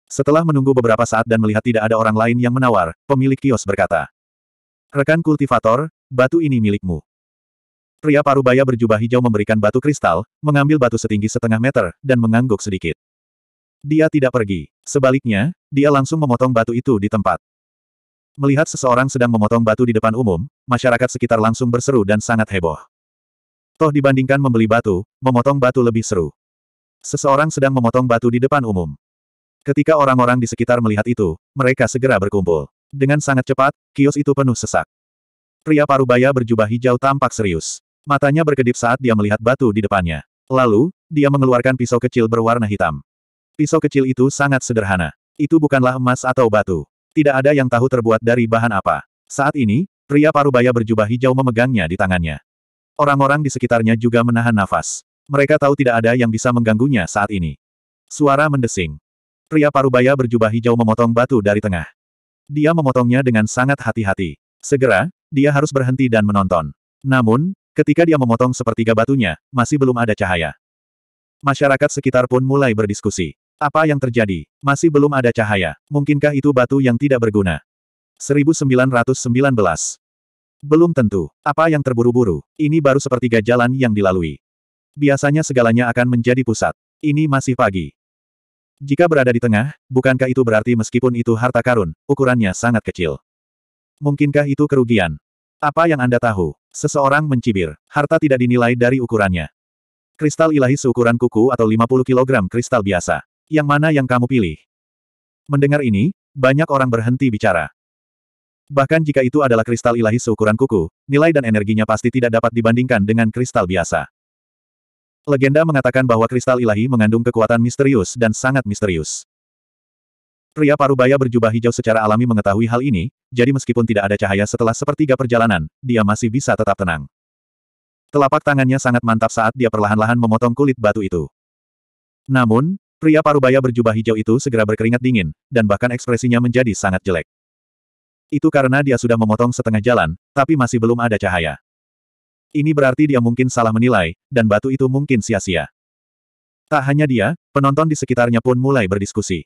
Setelah menunggu beberapa saat dan melihat tidak ada orang lain yang menawar, pemilik kios berkata, Rekan kultivator, batu ini milikmu. Pria parubaya berjubah hijau memberikan batu kristal, mengambil batu setinggi setengah meter, dan mengangguk sedikit. Dia tidak pergi. Sebaliknya, dia langsung memotong batu itu di tempat. Melihat seseorang sedang memotong batu di depan umum, masyarakat sekitar langsung berseru dan sangat heboh. Toh dibandingkan membeli batu, memotong batu lebih seru. Seseorang sedang memotong batu di depan umum. Ketika orang-orang di sekitar melihat itu, mereka segera berkumpul. Dengan sangat cepat, kios itu penuh sesak. Pria parubaya berjubah hijau tampak serius. Matanya berkedip saat dia melihat batu di depannya. Lalu, dia mengeluarkan pisau kecil berwarna hitam. Pisau kecil itu sangat sederhana. Itu bukanlah emas atau batu. Tidak ada yang tahu terbuat dari bahan apa. Saat ini, pria parubaya berjubah hijau memegangnya di tangannya. Orang-orang di sekitarnya juga menahan nafas. Mereka tahu tidak ada yang bisa mengganggunya saat ini. Suara mendesing. Pria parubaya berjubah hijau memotong batu dari tengah. Dia memotongnya dengan sangat hati-hati. Segera, dia harus berhenti dan menonton. Namun, ketika dia memotong sepertiga batunya, masih belum ada cahaya. Masyarakat sekitar pun mulai berdiskusi. Apa yang terjadi? Masih belum ada cahaya. Mungkinkah itu batu yang tidak berguna? 1919. Belum tentu. Apa yang terburu-buru? Ini baru sepertiga jalan yang dilalui. Biasanya segalanya akan menjadi pusat. Ini masih pagi. Jika berada di tengah, bukankah itu berarti meskipun itu harta karun, ukurannya sangat kecil? Mungkinkah itu kerugian? Apa yang Anda tahu? Seseorang mencibir, harta tidak dinilai dari ukurannya. Kristal ilahi seukuran kuku atau 50 kg kristal biasa. Yang mana yang kamu pilih? Mendengar ini, banyak orang berhenti bicara. Bahkan jika itu adalah kristal ilahi seukuran kuku, nilai dan energinya pasti tidak dapat dibandingkan dengan kristal biasa. Legenda mengatakan bahwa kristal ilahi mengandung kekuatan misterius dan sangat misterius. Pria parubaya berjubah hijau secara alami mengetahui hal ini, jadi meskipun tidak ada cahaya setelah sepertiga perjalanan, dia masih bisa tetap tenang. Telapak tangannya sangat mantap saat dia perlahan-lahan memotong kulit batu itu. Namun, Pria parubaya berjubah hijau itu segera berkeringat dingin, dan bahkan ekspresinya menjadi sangat jelek. Itu karena dia sudah memotong setengah jalan, tapi masih belum ada cahaya. Ini berarti dia mungkin salah menilai, dan batu itu mungkin sia-sia. Tak hanya dia, penonton di sekitarnya pun mulai berdiskusi.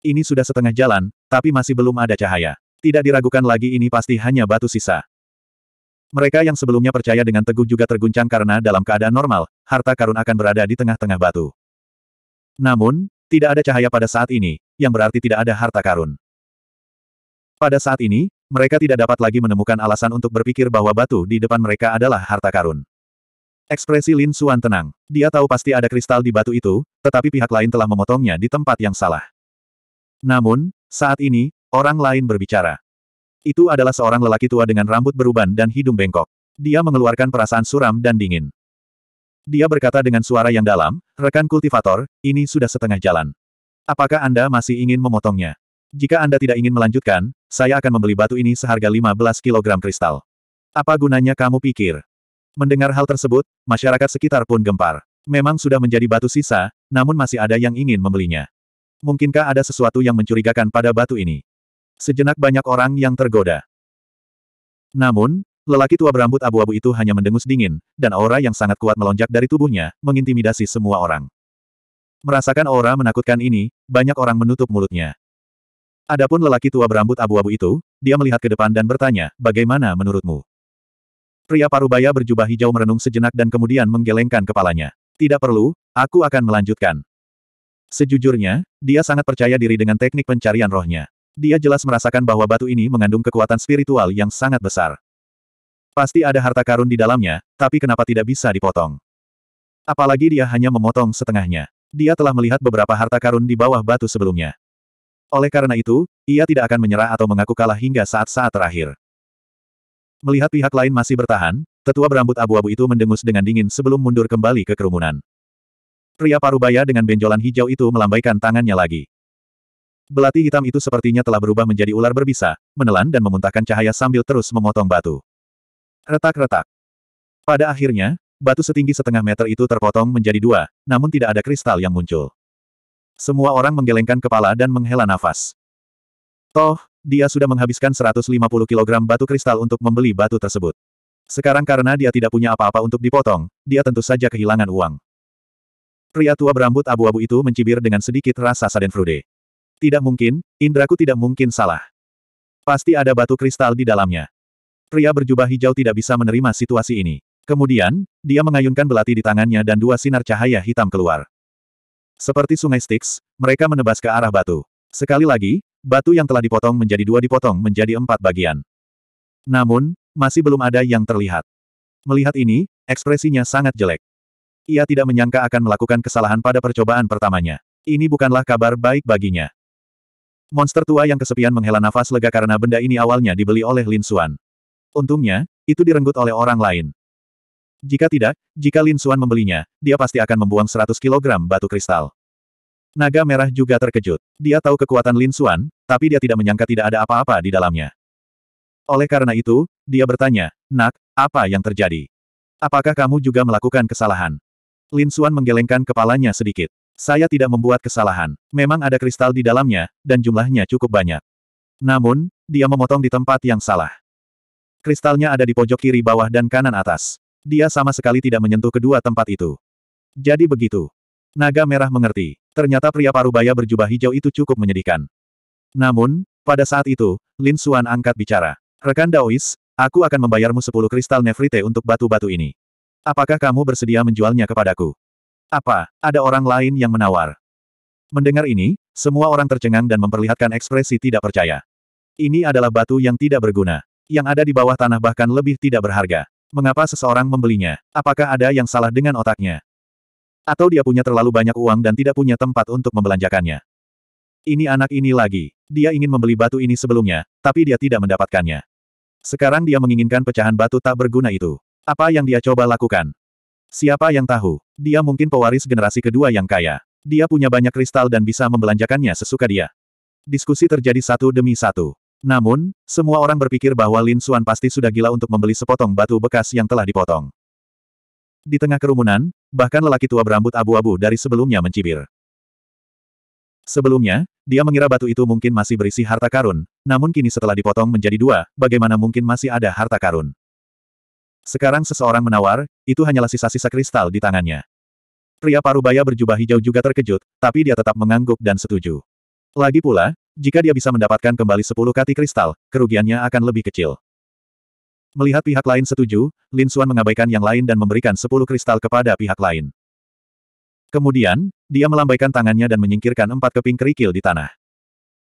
Ini sudah setengah jalan, tapi masih belum ada cahaya. Tidak diragukan lagi ini pasti hanya batu sisa. Mereka yang sebelumnya percaya dengan teguh juga terguncang karena dalam keadaan normal, harta karun akan berada di tengah-tengah batu. Namun, tidak ada cahaya pada saat ini, yang berarti tidak ada harta karun. Pada saat ini, mereka tidak dapat lagi menemukan alasan untuk berpikir bahwa batu di depan mereka adalah harta karun. Ekspresi Lin Xuan tenang. Dia tahu pasti ada kristal di batu itu, tetapi pihak lain telah memotongnya di tempat yang salah. Namun, saat ini, orang lain berbicara. Itu adalah seorang lelaki tua dengan rambut beruban dan hidung bengkok. Dia mengeluarkan perasaan suram dan dingin. Dia berkata dengan suara yang dalam, rekan kultivator, ini sudah setengah jalan. Apakah Anda masih ingin memotongnya? Jika Anda tidak ingin melanjutkan, saya akan membeli batu ini seharga 15 kg kristal. Apa gunanya kamu pikir? Mendengar hal tersebut, masyarakat sekitar pun gempar. Memang sudah menjadi batu sisa, namun masih ada yang ingin membelinya. Mungkinkah ada sesuatu yang mencurigakan pada batu ini? Sejenak banyak orang yang tergoda. Namun, Lelaki tua berambut abu-abu itu hanya mendengus dingin, dan aura yang sangat kuat melonjak dari tubuhnya, mengintimidasi semua orang. Merasakan aura menakutkan ini, banyak orang menutup mulutnya. Adapun lelaki tua berambut abu-abu itu, dia melihat ke depan dan bertanya, bagaimana menurutmu? Pria parubaya berjubah hijau merenung sejenak dan kemudian menggelengkan kepalanya. Tidak perlu, aku akan melanjutkan. Sejujurnya, dia sangat percaya diri dengan teknik pencarian rohnya. Dia jelas merasakan bahwa batu ini mengandung kekuatan spiritual yang sangat besar. Pasti ada harta karun di dalamnya, tapi kenapa tidak bisa dipotong? Apalagi dia hanya memotong setengahnya. Dia telah melihat beberapa harta karun di bawah batu sebelumnya. Oleh karena itu, ia tidak akan menyerah atau mengaku kalah hingga saat-saat terakhir. Melihat pihak lain masih bertahan, tetua berambut abu-abu itu mendengus dengan dingin sebelum mundur kembali ke kerumunan. Pria parubaya dengan benjolan hijau itu melambaikan tangannya lagi. Belati hitam itu sepertinya telah berubah menjadi ular berbisa, menelan dan memuntahkan cahaya sambil terus memotong batu. Retak-retak. Pada akhirnya, batu setinggi setengah meter itu terpotong menjadi dua, namun tidak ada kristal yang muncul. Semua orang menggelengkan kepala dan menghela nafas. Toh, dia sudah menghabiskan 150 kg batu kristal untuk membeli batu tersebut. Sekarang karena dia tidak punya apa-apa untuk dipotong, dia tentu saja kehilangan uang. Pria tua berambut abu-abu itu mencibir dengan sedikit rasa sadenfrude. Tidak mungkin, indraku tidak mungkin salah. Pasti ada batu kristal di dalamnya. Pria berjubah hijau tidak bisa menerima situasi ini. Kemudian, dia mengayunkan belati di tangannya dan dua sinar cahaya hitam keluar. Seperti sungai Styx, mereka menebas ke arah batu. Sekali lagi, batu yang telah dipotong menjadi dua dipotong menjadi empat bagian. Namun, masih belum ada yang terlihat. Melihat ini, ekspresinya sangat jelek. Ia tidak menyangka akan melakukan kesalahan pada percobaan pertamanya. Ini bukanlah kabar baik baginya. Monster tua yang kesepian menghela nafas lega karena benda ini awalnya dibeli oleh Lin Xuan. Untungnya, itu direnggut oleh orang lain. Jika tidak, jika Lin Xuan membelinya, dia pasti akan membuang 100 kg batu kristal. Naga merah juga terkejut. Dia tahu kekuatan Lin Xuan, tapi dia tidak menyangka tidak ada apa-apa di dalamnya. Oleh karena itu, dia bertanya, Nak, apa yang terjadi? Apakah kamu juga melakukan kesalahan? Lin Xuan menggelengkan kepalanya sedikit. Saya tidak membuat kesalahan. Memang ada kristal di dalamnya, dan jumlahnya cukup banyak. Namun, dia memotong di tempat yang salah. Kristalnya ada di pojok kiri bawah dan kanan atas. Dia sama sekali tidak menyentuh kedua tempat itu. Jadi begitu. Naga merah mengerti. Ternyata pria parubaya berjubah hijau itu cukup menyedihkan. Namun, pada saat itu, Lin Xuan angkat bicara. Rekan Daois, aku akan membayarmu sepuluh kristal nefrite untuk batu-batu ini. Apakah kamu bersedia menjualnya kepadaku? Apa, ada orang lain yang menawar? Mendengar ini, semua orang tercengang dan memperlihatkan ekspresi tidak percaya. Ini adalah batu yang tidak berguna yang ada di bawah tanah bahkan lebih tidak berharga. Mengapa seseorang membelinya? Apakah ada yang salah dengan otaknya? Atau dia punya terlalu banyak uang dan tidak punya tempat untuk membelanjakannya? Ini anak ini lagi. Dia ingin membeli batu ini sebelumnya, tapi dia tidak mendapatkannya. Sekarang dia menginginkan pecahan batu tak berguna itu. Apa yang dia coba lakukan? Siapa yang tahu? Dia mungkin pewaris generasi kedua yang kaya. Dia punya banyak kristal dan bisa membelanjakannya sesuka dia. Diskusi terjadi satu demi satu. Namun, semua orang berpikir bahwa Lin Xuan pasti sudah gila untuk membeli sepotong batu bekas yang telah dipotong. Di tengah kerumunan, bahkan lelaki tua berambut abu-abu dari sebelumnya mencibir. Sebelumnya, dia mengira batu itu mungkin masih berisi harta karun, namun kini setelah dipotong menjadi dua, bagaimana mungkin masih ada harta karun? Sekarang seseorang menawar, itu hanyalah sisa-sisa kristal di tangannya. Pria parubaya berjubah hijau juga terkejut, tapi dia tetap mengangguk dan setuju. Lagi pula, jika dia bisa mendapatkan kembali sepuluh kati kristal, kerugiannya akan lebih kecil. Melihat pihak lain setuju, Lin Xuan mengabaikan yang lain dan memberikan sepuluh kristal kepada pihak lain. Kemudian, dia melambaikan tangannya dan menyingkirkan empat keping kerikil di tanah.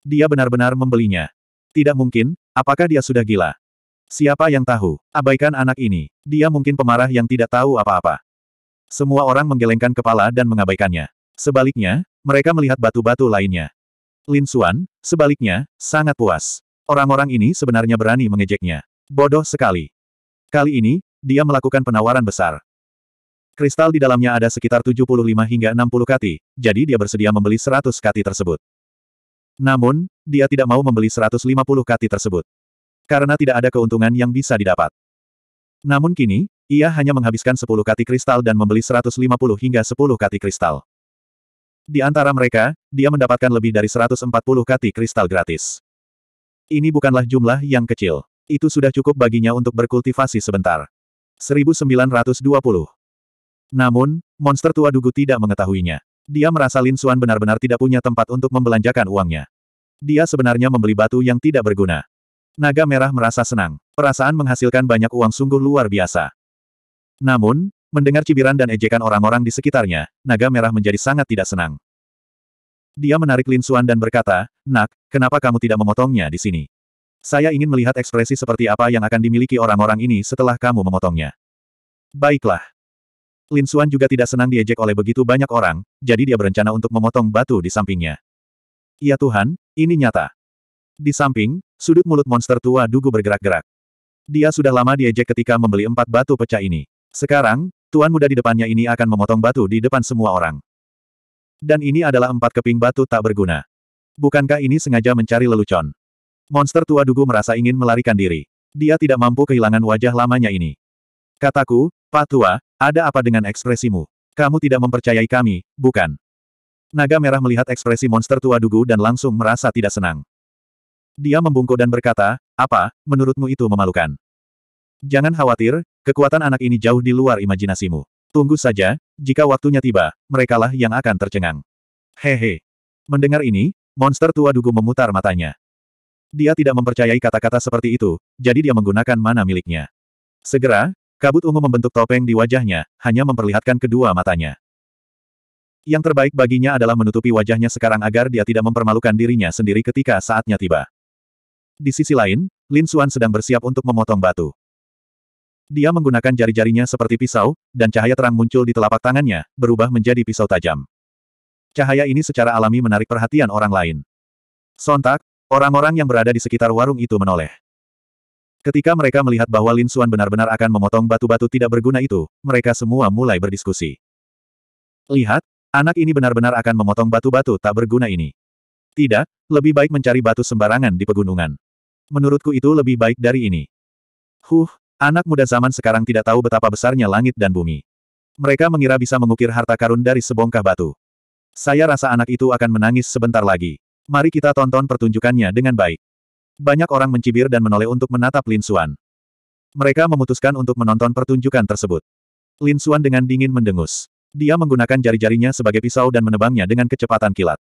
Dia benar-benar membelinya. Tidak mungkin, apakah dia sudah gila? Siapa yang tahu? Abaikan anak ini. Dia mungkin pemarah yang tidak tahu apa-apa. Semua orang menggelengkan kepala dan mengabaikannya. Sebaliknya, mereka melihat batu-batu lainnya. Lin Xuan, sebaliknya, sangat puas. Orang-orang ini sebenarnya berani mengejeknya. Bodoh sekali. Kali ini, dia melakukan penawaran besar. Kristal di dalamnya ada sekitar 75 hingga 60 kati, jadi dia bersedia membeli 100 kati tersebut. Namun, dia tidak mau membeli 150 kati tersebut. Karena tidak ada keuntungan yang bisa didapat. Namun kini, ia hanya menghabiskan 10 kati kristal dan membeli 150 hingga 10 kati kristal. Di antara mereka, dia mendapatkan lebih dari 140 kati kristal gratis. Ini bukanlah jumlah yang kecil. Itu sudah cukup baginya untuk berkultivasi sebentar. 1920. Namun, monster tua Dugu tidak mengetahuinya. Dia merasa Lin Xuan benar-benar tidak punya tempat untuk membelanjakan uangnya. Dia sebenarnya membeli batu yang tidak berguna. Naga merah merasa senang. Perasaan menghasilkan banyak uang sungguh luar biasa. Namun, Mendengar cibiran dan ejekan orang-orang di sekitarnya, naga merah menjadi sangat tidak senang. Dia menarik Lin Xuan dan berkata, Nak, kenapa kamu tidak memotongnya di sini? Saya ingin melihat ekspresi seperti apa yang akan dimiliki orang-orang ini setelah kamu memotongnya. Baiklah. Lin Xuan juga tidak senang diejek oleh begitu banyak orang, jadi dia berencana untuk memotong batu di sampingnya. Ya Tuhan, ini nyata. Di samping, sudut mulut monster tua dugu bergerak-gerak. Dia sudah lama diejek ketika membeli empat batu pecah ini. Sekarang, Tuan muda di depannya ini akan memotong batu di depan semua orang. Dan ini adalah empat keping batu tak berguna. Bukankah ini sengaja mencari lelucon? Monster tua dugu merasa ingin melarikan diri. Dia tidak mampu kehilangan wajah lamanya ini. Kataku, Pak Tua, ada apa dengan ekspresimu? Kamu tidak mempercayai kami, bukan? Naga merah melihat ekspresi monster tua dugu dan langsung merasa tidak senang. Dia membungkuk dan berkata, apa, menurutmu itu memalukan? Jangan khawatir, kekuatan anak ini jauh di luar imajinasimu. Tunggu saja, jika waktunya tiba, merekalah yang akan tercengang. Hehe. Mendengar ini, monster tua dugu memutar matanya. Dia tidak mempercayai kata-kata seperti itu, jadi dia menggunakan mana miliknya. Segera, kabut ungu membentuk topeng di wajahnya, hanya memperlihatkan kedua matanya. Yang terbaik baginya adalah menutupi wajahnya sekarang agar dia tidak mempermalukan dirinya sendiri ketika saatnya tiba. Di sisi lain, Lin Xuan sedang bersiap untuk memotong batu. Dia menggunakan jari-jarinya seperti pisau, dan cahaya terang muncul di telapak tangannya, berubah menjadi pisau tajam. Cahaya ini secara alami menarik perhatian orang lain. Sontak, orang-orang yang berada di sekitar warung itu menoleh. Ketika mereka melihat bahwa Lin Xuan benar-benar akan memotong batu-batu tidak berguna itu, mereka semua mulai berdiskusi. Lihat, anak ini benar-benar akan memotong batu-batu tak berguna ini. Tidak, lebih baik mencari batu sembarangan di pegunungan. Menurutku itu lebih baik dari ini. Huh, Anak muda zaman sekarang tidak tahu betapa besarnya langit dan bumi. Mereka mengira bisa mengukir harta karun dari sebongkah batu. Saya rasa anak itu akan menangis sebentar lagi. Mari kita tonton pertunjukannya dengan baik. Banyak orang mencibir dan menoleh untuk menatap Lin Suan. Mereka memutuskan untuk menonton pertunjukan tersebut. Lin Suan dengan dingin mendengus. Dia menggunakan jari-jarinya sebagai pisau dan menebangnya dengan kecepatan kilat.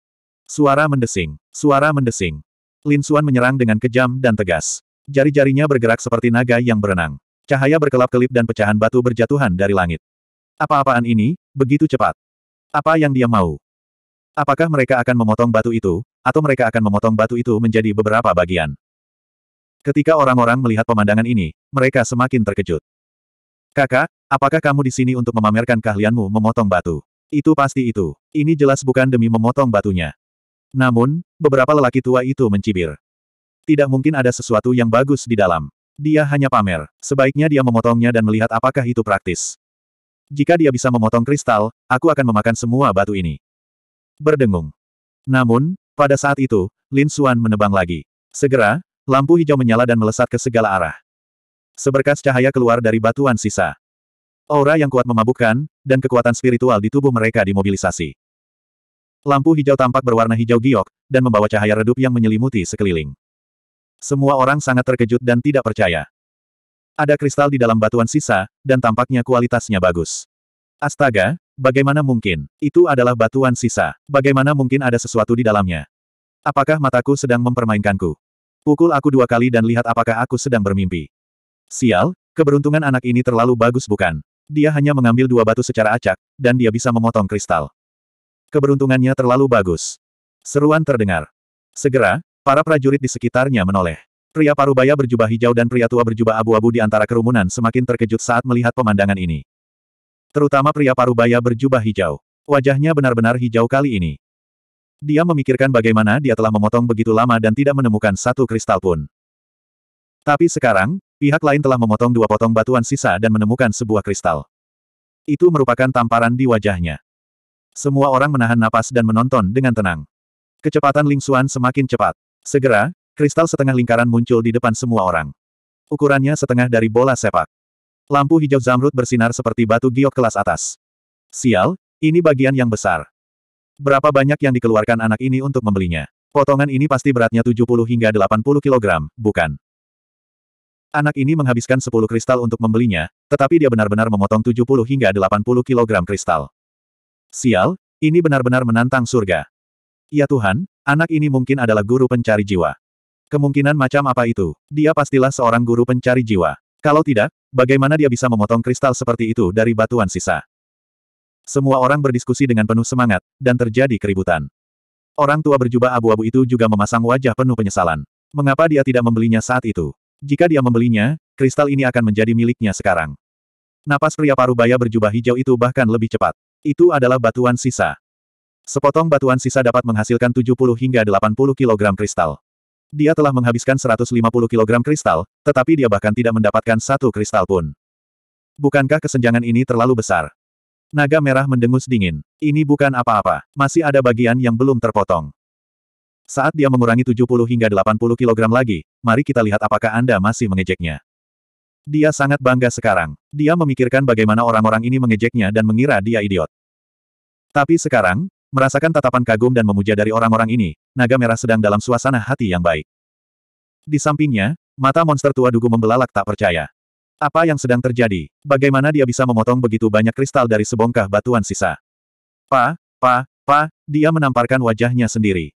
Suara mendesing. Suara mendesing. Lin Suan menyerang dengan kejam dan tegas. Jari-jarinya bergerak seperti naga yang berenang. Cahaya berkelap-kelip dan pecahan batu berjatuhan dari langit. Apa-apaan ini, begitu cepat? Apa yang dia mau? Apakah mereka akan memotong batu itu, atau mereka akan memotong batu itu menjadi beberapa bagian? Ketika orang-orang melihat pemandangan ini, mereka semakin terkejut. Kakak, apakah kamu di sini untuk memamerkan keahlianmu memotong batu? Itu pasti itu. Ini jelas bukan demi memotong batunya. Namun, beberapa lelaki tua itu mencibir. Tidak mungkin ada sesuatu yang bagus di dalam. Dia hanya pamer. Sebaiknya dia memotongnya dan melihat apakah itu praktis. Jika dia bisa memotong kristal, aku akan memakan semua batu ini. Berdengung. Namun, pada saat itu, Lin Xuan menebang lagi. Segera, lampu hijau menyala dan melesat ke segala arah. Seberkas cahaya keluar dari batuan sisa. Aura yang kuat memabukkan, dan kekuatan spiritual di tubuh mereka dimobilisasi. Lampu hijau tampak berwarna hijau giok, dan membawa cahaya redup yang menyelimuti sekeliling. Semua orang sangat terkejut dan tidak percaya. Ada kristal di dalam batuan sisa, dan tampaknya kualitasnya bagus. Astaga, bagaimana mungkin? Itu adalah batuan sisa. Bagaimana mungkin ada sesuatu di dalamnya? Apakah mataku sedang mempermainkanku? Pukul aku dua kali dan lihat apakah aku sedang bermimpi. Sial, keberuntungan anak ini terlalu bagus bukan? Dia hanya mengambil dua batu secara acak, dan dia bisa memotong kristal. Keberuntungannya terlalu bagus. Seruan terdengar. Segera, Para prajurit di sekitarnya menoleh. Pria parubaya berjubah hijau dan pria tua berjubah abu-abu di antara kerumunan semakin terkejut saat melihat pemandangan ini. Terutama pria parubaya berjubah hijau. Wajahnya benar-benar hijau kali ini. Dia memikirkan bagaimana dia telah memotong begitu lama dan tidak menemukan satu kristal pun. Tapi sekarang, pihak lain telah memotong dua potong batuan sisa dan menemukan sebuah kristal. Itu merupakan tamparan di wajahnya. Semua orang menahan napas dan menonton dengan tenang. Kecepatan Ling Xuan semakin cepat. Segera, kristal setengah lingkaran muncul di depan semua orang. Ukurannya setengah dari bola sepak. Lampu hijau zamrud bersinar seperti batu giok kelas atas. Sial, ini bagian yang besar. Berapa banyak yang dikeluarkan anak ini untuk membelinya? Potongan ini pasti beratnya 70 hingga 80 kg, bukan? Anak ini menghabiskan 10 kristal untuk membelinya, tetapi dia benar-benar memotong 70 hingga 80 kg kristal. Sial, ini benar-benar menantang surga. Ya Tuhan, Anak ini mungkin adalah guru pencari jiwa. Kemungkinan macam apa itu? Dia pastilah seorang guru pencari jiwa. Kalau tidak, bagaimana dia bisa memotong kristal seperti itu dari batuan sisa? Semua orang berdiskusi dengan penuh semangat, dan terjadi keributan. Orang tua berjubah abu-abu itu juga memasang wajah penuh penyesalan. Mengapa dia tidak membelinya saat itu? Jika dia membelinya, kristal ini akan menjadi miliknya sekarang. Napas pria parubaya berjubah hijau itu bahkan lebih cepat. Itu adalah batuan sisa. Sepotong batuan sisa dapat menghasilkan 70 hingga 80 kg kristal. Dia telah menghabiskan 150 kg kristal, tetapi dia bahkan tidak mendapatkan satu kristal pun. Bukankah kesenjangan ini terlalu besar? Naga merah mendengus dingin. Ini bukan apa-apa, masih ada bagian yang belum terpotong. Saat dia mengurangi 70 hingga 80 kg lagi, mari kita lihat apakah Anda masih mengejeknya. Dia sangat bangga sekarang. Dia memikirkan bagaimana orang-orang ini mengejeknya dan mengira dia idiot. Tapi sekarang, Merasakan tatapan kagum dan memuja dari orang-orang ini, naga merah sedang dalam suasana hati yang baik. Di sampingnya, mata monster tua dugu membelalak tak percaya. Apa yang sedang terjadi? Bagaimana dia bisa memotong begitu banyak kristal dari sebongkah batuan sisa? Pa, pa, pa, dia menamparkan wajahnya sendiri.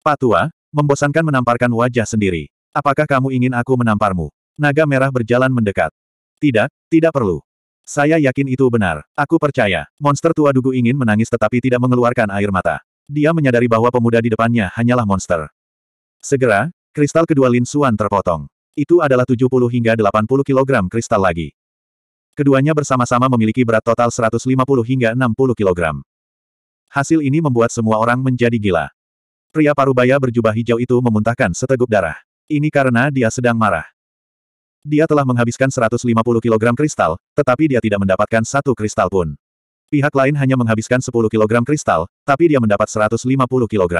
Pa tua, membosankan menamparkan wajah sendiri. Apakah kamu ingin aku menamparmu? Naga merah berjalan mendekat. Tidak, tidak perlu. Saya yakin itu benar. Aku percaya. Monster tua dugu ingin menangis tetapi tidak mengeluarkan air mata. Dia menyadari bahwa pemuda di depannya hanyalah monster. Segera, kristal kedua Lin Suan terpotong. Itu adalah 70 hingga 80 kg kristal lagi. Keduanya bersama-sama memiliki berat total 150 hingga 60 kg. Hasil ini membuat semua orang menjadi gila. Pria parubaya berjubah hijau itu memuntahkan seteguk darah. Ini karena dia sedang marah. Dia telah menghabiskan 150 kg kristal, tetapi dia tidak mendapatkan satu kristal pun. Pihak lain hanya menghabiskan 10 kg kristal, tapi dia mendapat 150 kg.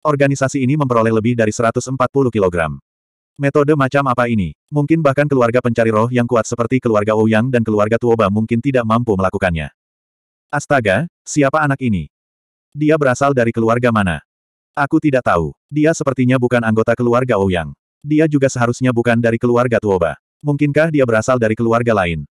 Organisasi ini memperoleh lebih dari 140 kg. Metode macam apa ini? Mungkin bahkan keluarga pencari roh yang kuat seperti keluarga Ouyang dan keluarga Tuoba mungkin tidak mampu melakukannya. Astaga, siapa anak ini? Dia berasal dari keluarga mana? Aku tidak tahu. Dia sepertinya bukan anggota keluarga Ouyang. Dia juga seharusnya bukan dari keluarga Tuoba. Mungkinkah dia berasal dari keluarga lain?